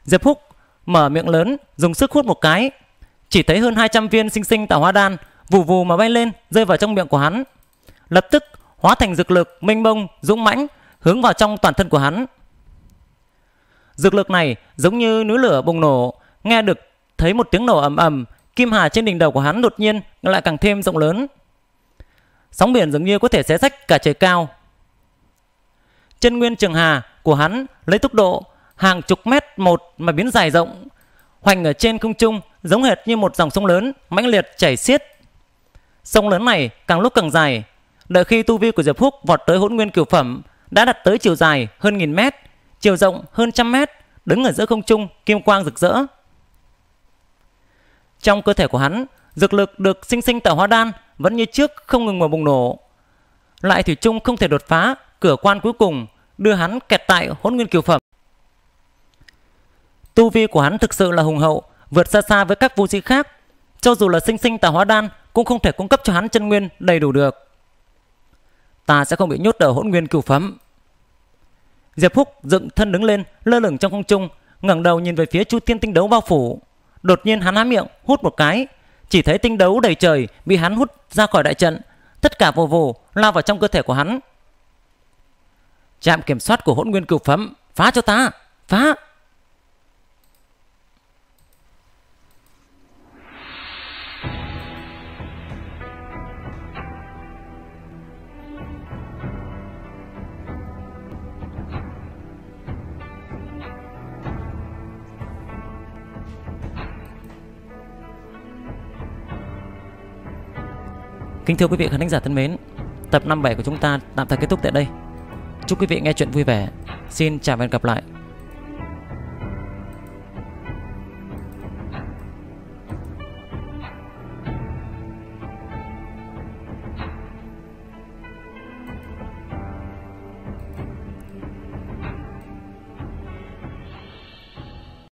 Diệp Húc mở miệng lớn, dùng sức hút một cái. Chỉ thấy hơn 200 viên sinh sinh tạo hóa đan vù vù mà bay lên, rơi vào trong miệng của hắn. Lập tức hóa thành dược lực mênh mông, dũng mãnh, hướng vào trong toàn thân của hắn. Dược lực này giống như núi lửa bùng nổ, nghe được thấy một tiếng nổ ầm ầm, kim hà trên đỉnh đầu của hắn đột nhiên lại càng thêm rộng lớn. Sóng biển giống như có thể xé rách cả trời cao. Chân nguyên trường hà của hắn lấy tốc độ hàng chục mét một mà biến dài rộng, hoành ở trên không trung giống hệt như một dòng sông lớn mãnh liệt chảy xiết. Sông lớn này càng lúc càng dài, đợi khi tu vi của Diệp Phúc vọt tới hỗn nguyên cửu phẩm đã đạt tới chiều dài hơn nghìn mét, chiều rộng hơn trăm mét, đứng ở giữa không trung kim quang rực rỡ. Trong cơ thể của hắn, dược lực được sinh sinh tạo hóa đan vẫn như trước không ngừng mà bùng nổ. Lại thủy chung không thể đột phá cửa quan cuối cùng đưa hắn kẹt tại hỗn nguyên cửu phẩm. Tu vi của hắn thực sự là hùng hậu, vượt xa xa với các vũ sĩ khác. Cho dù là sinh sinh tà hóa đan cũng không thể cung cấp cho hắn chân nguyên đầy đủ được. Ta sẽ không bị nhốt ở hỗn nguyên cửu phẩm. Diệp Húc dựng thân đứng lên, lơ lửng trong không trung, ngẩng đầu nhìn về phía Chu Tiên tinh đấu bao phủ. Đột nhiên hắn há miệng, hút một cái, chỉ thấy tinh đấu đầy trời bị hắn hút ra khỏi đại trận, tất cả vồ vồ lao vào trong cơ thể của hắn. Trạm kiểm soát của hỗn nguyên cửu phẩm, phá cho ta, phá! Kính thưa quý vị khán thính giả thân mến, tập 57 của chúng ta tạm thời kết thúc tại đây. Chúc quý vị nghe chuyện vui vẻ. Xin chào và hẹn gặp lại.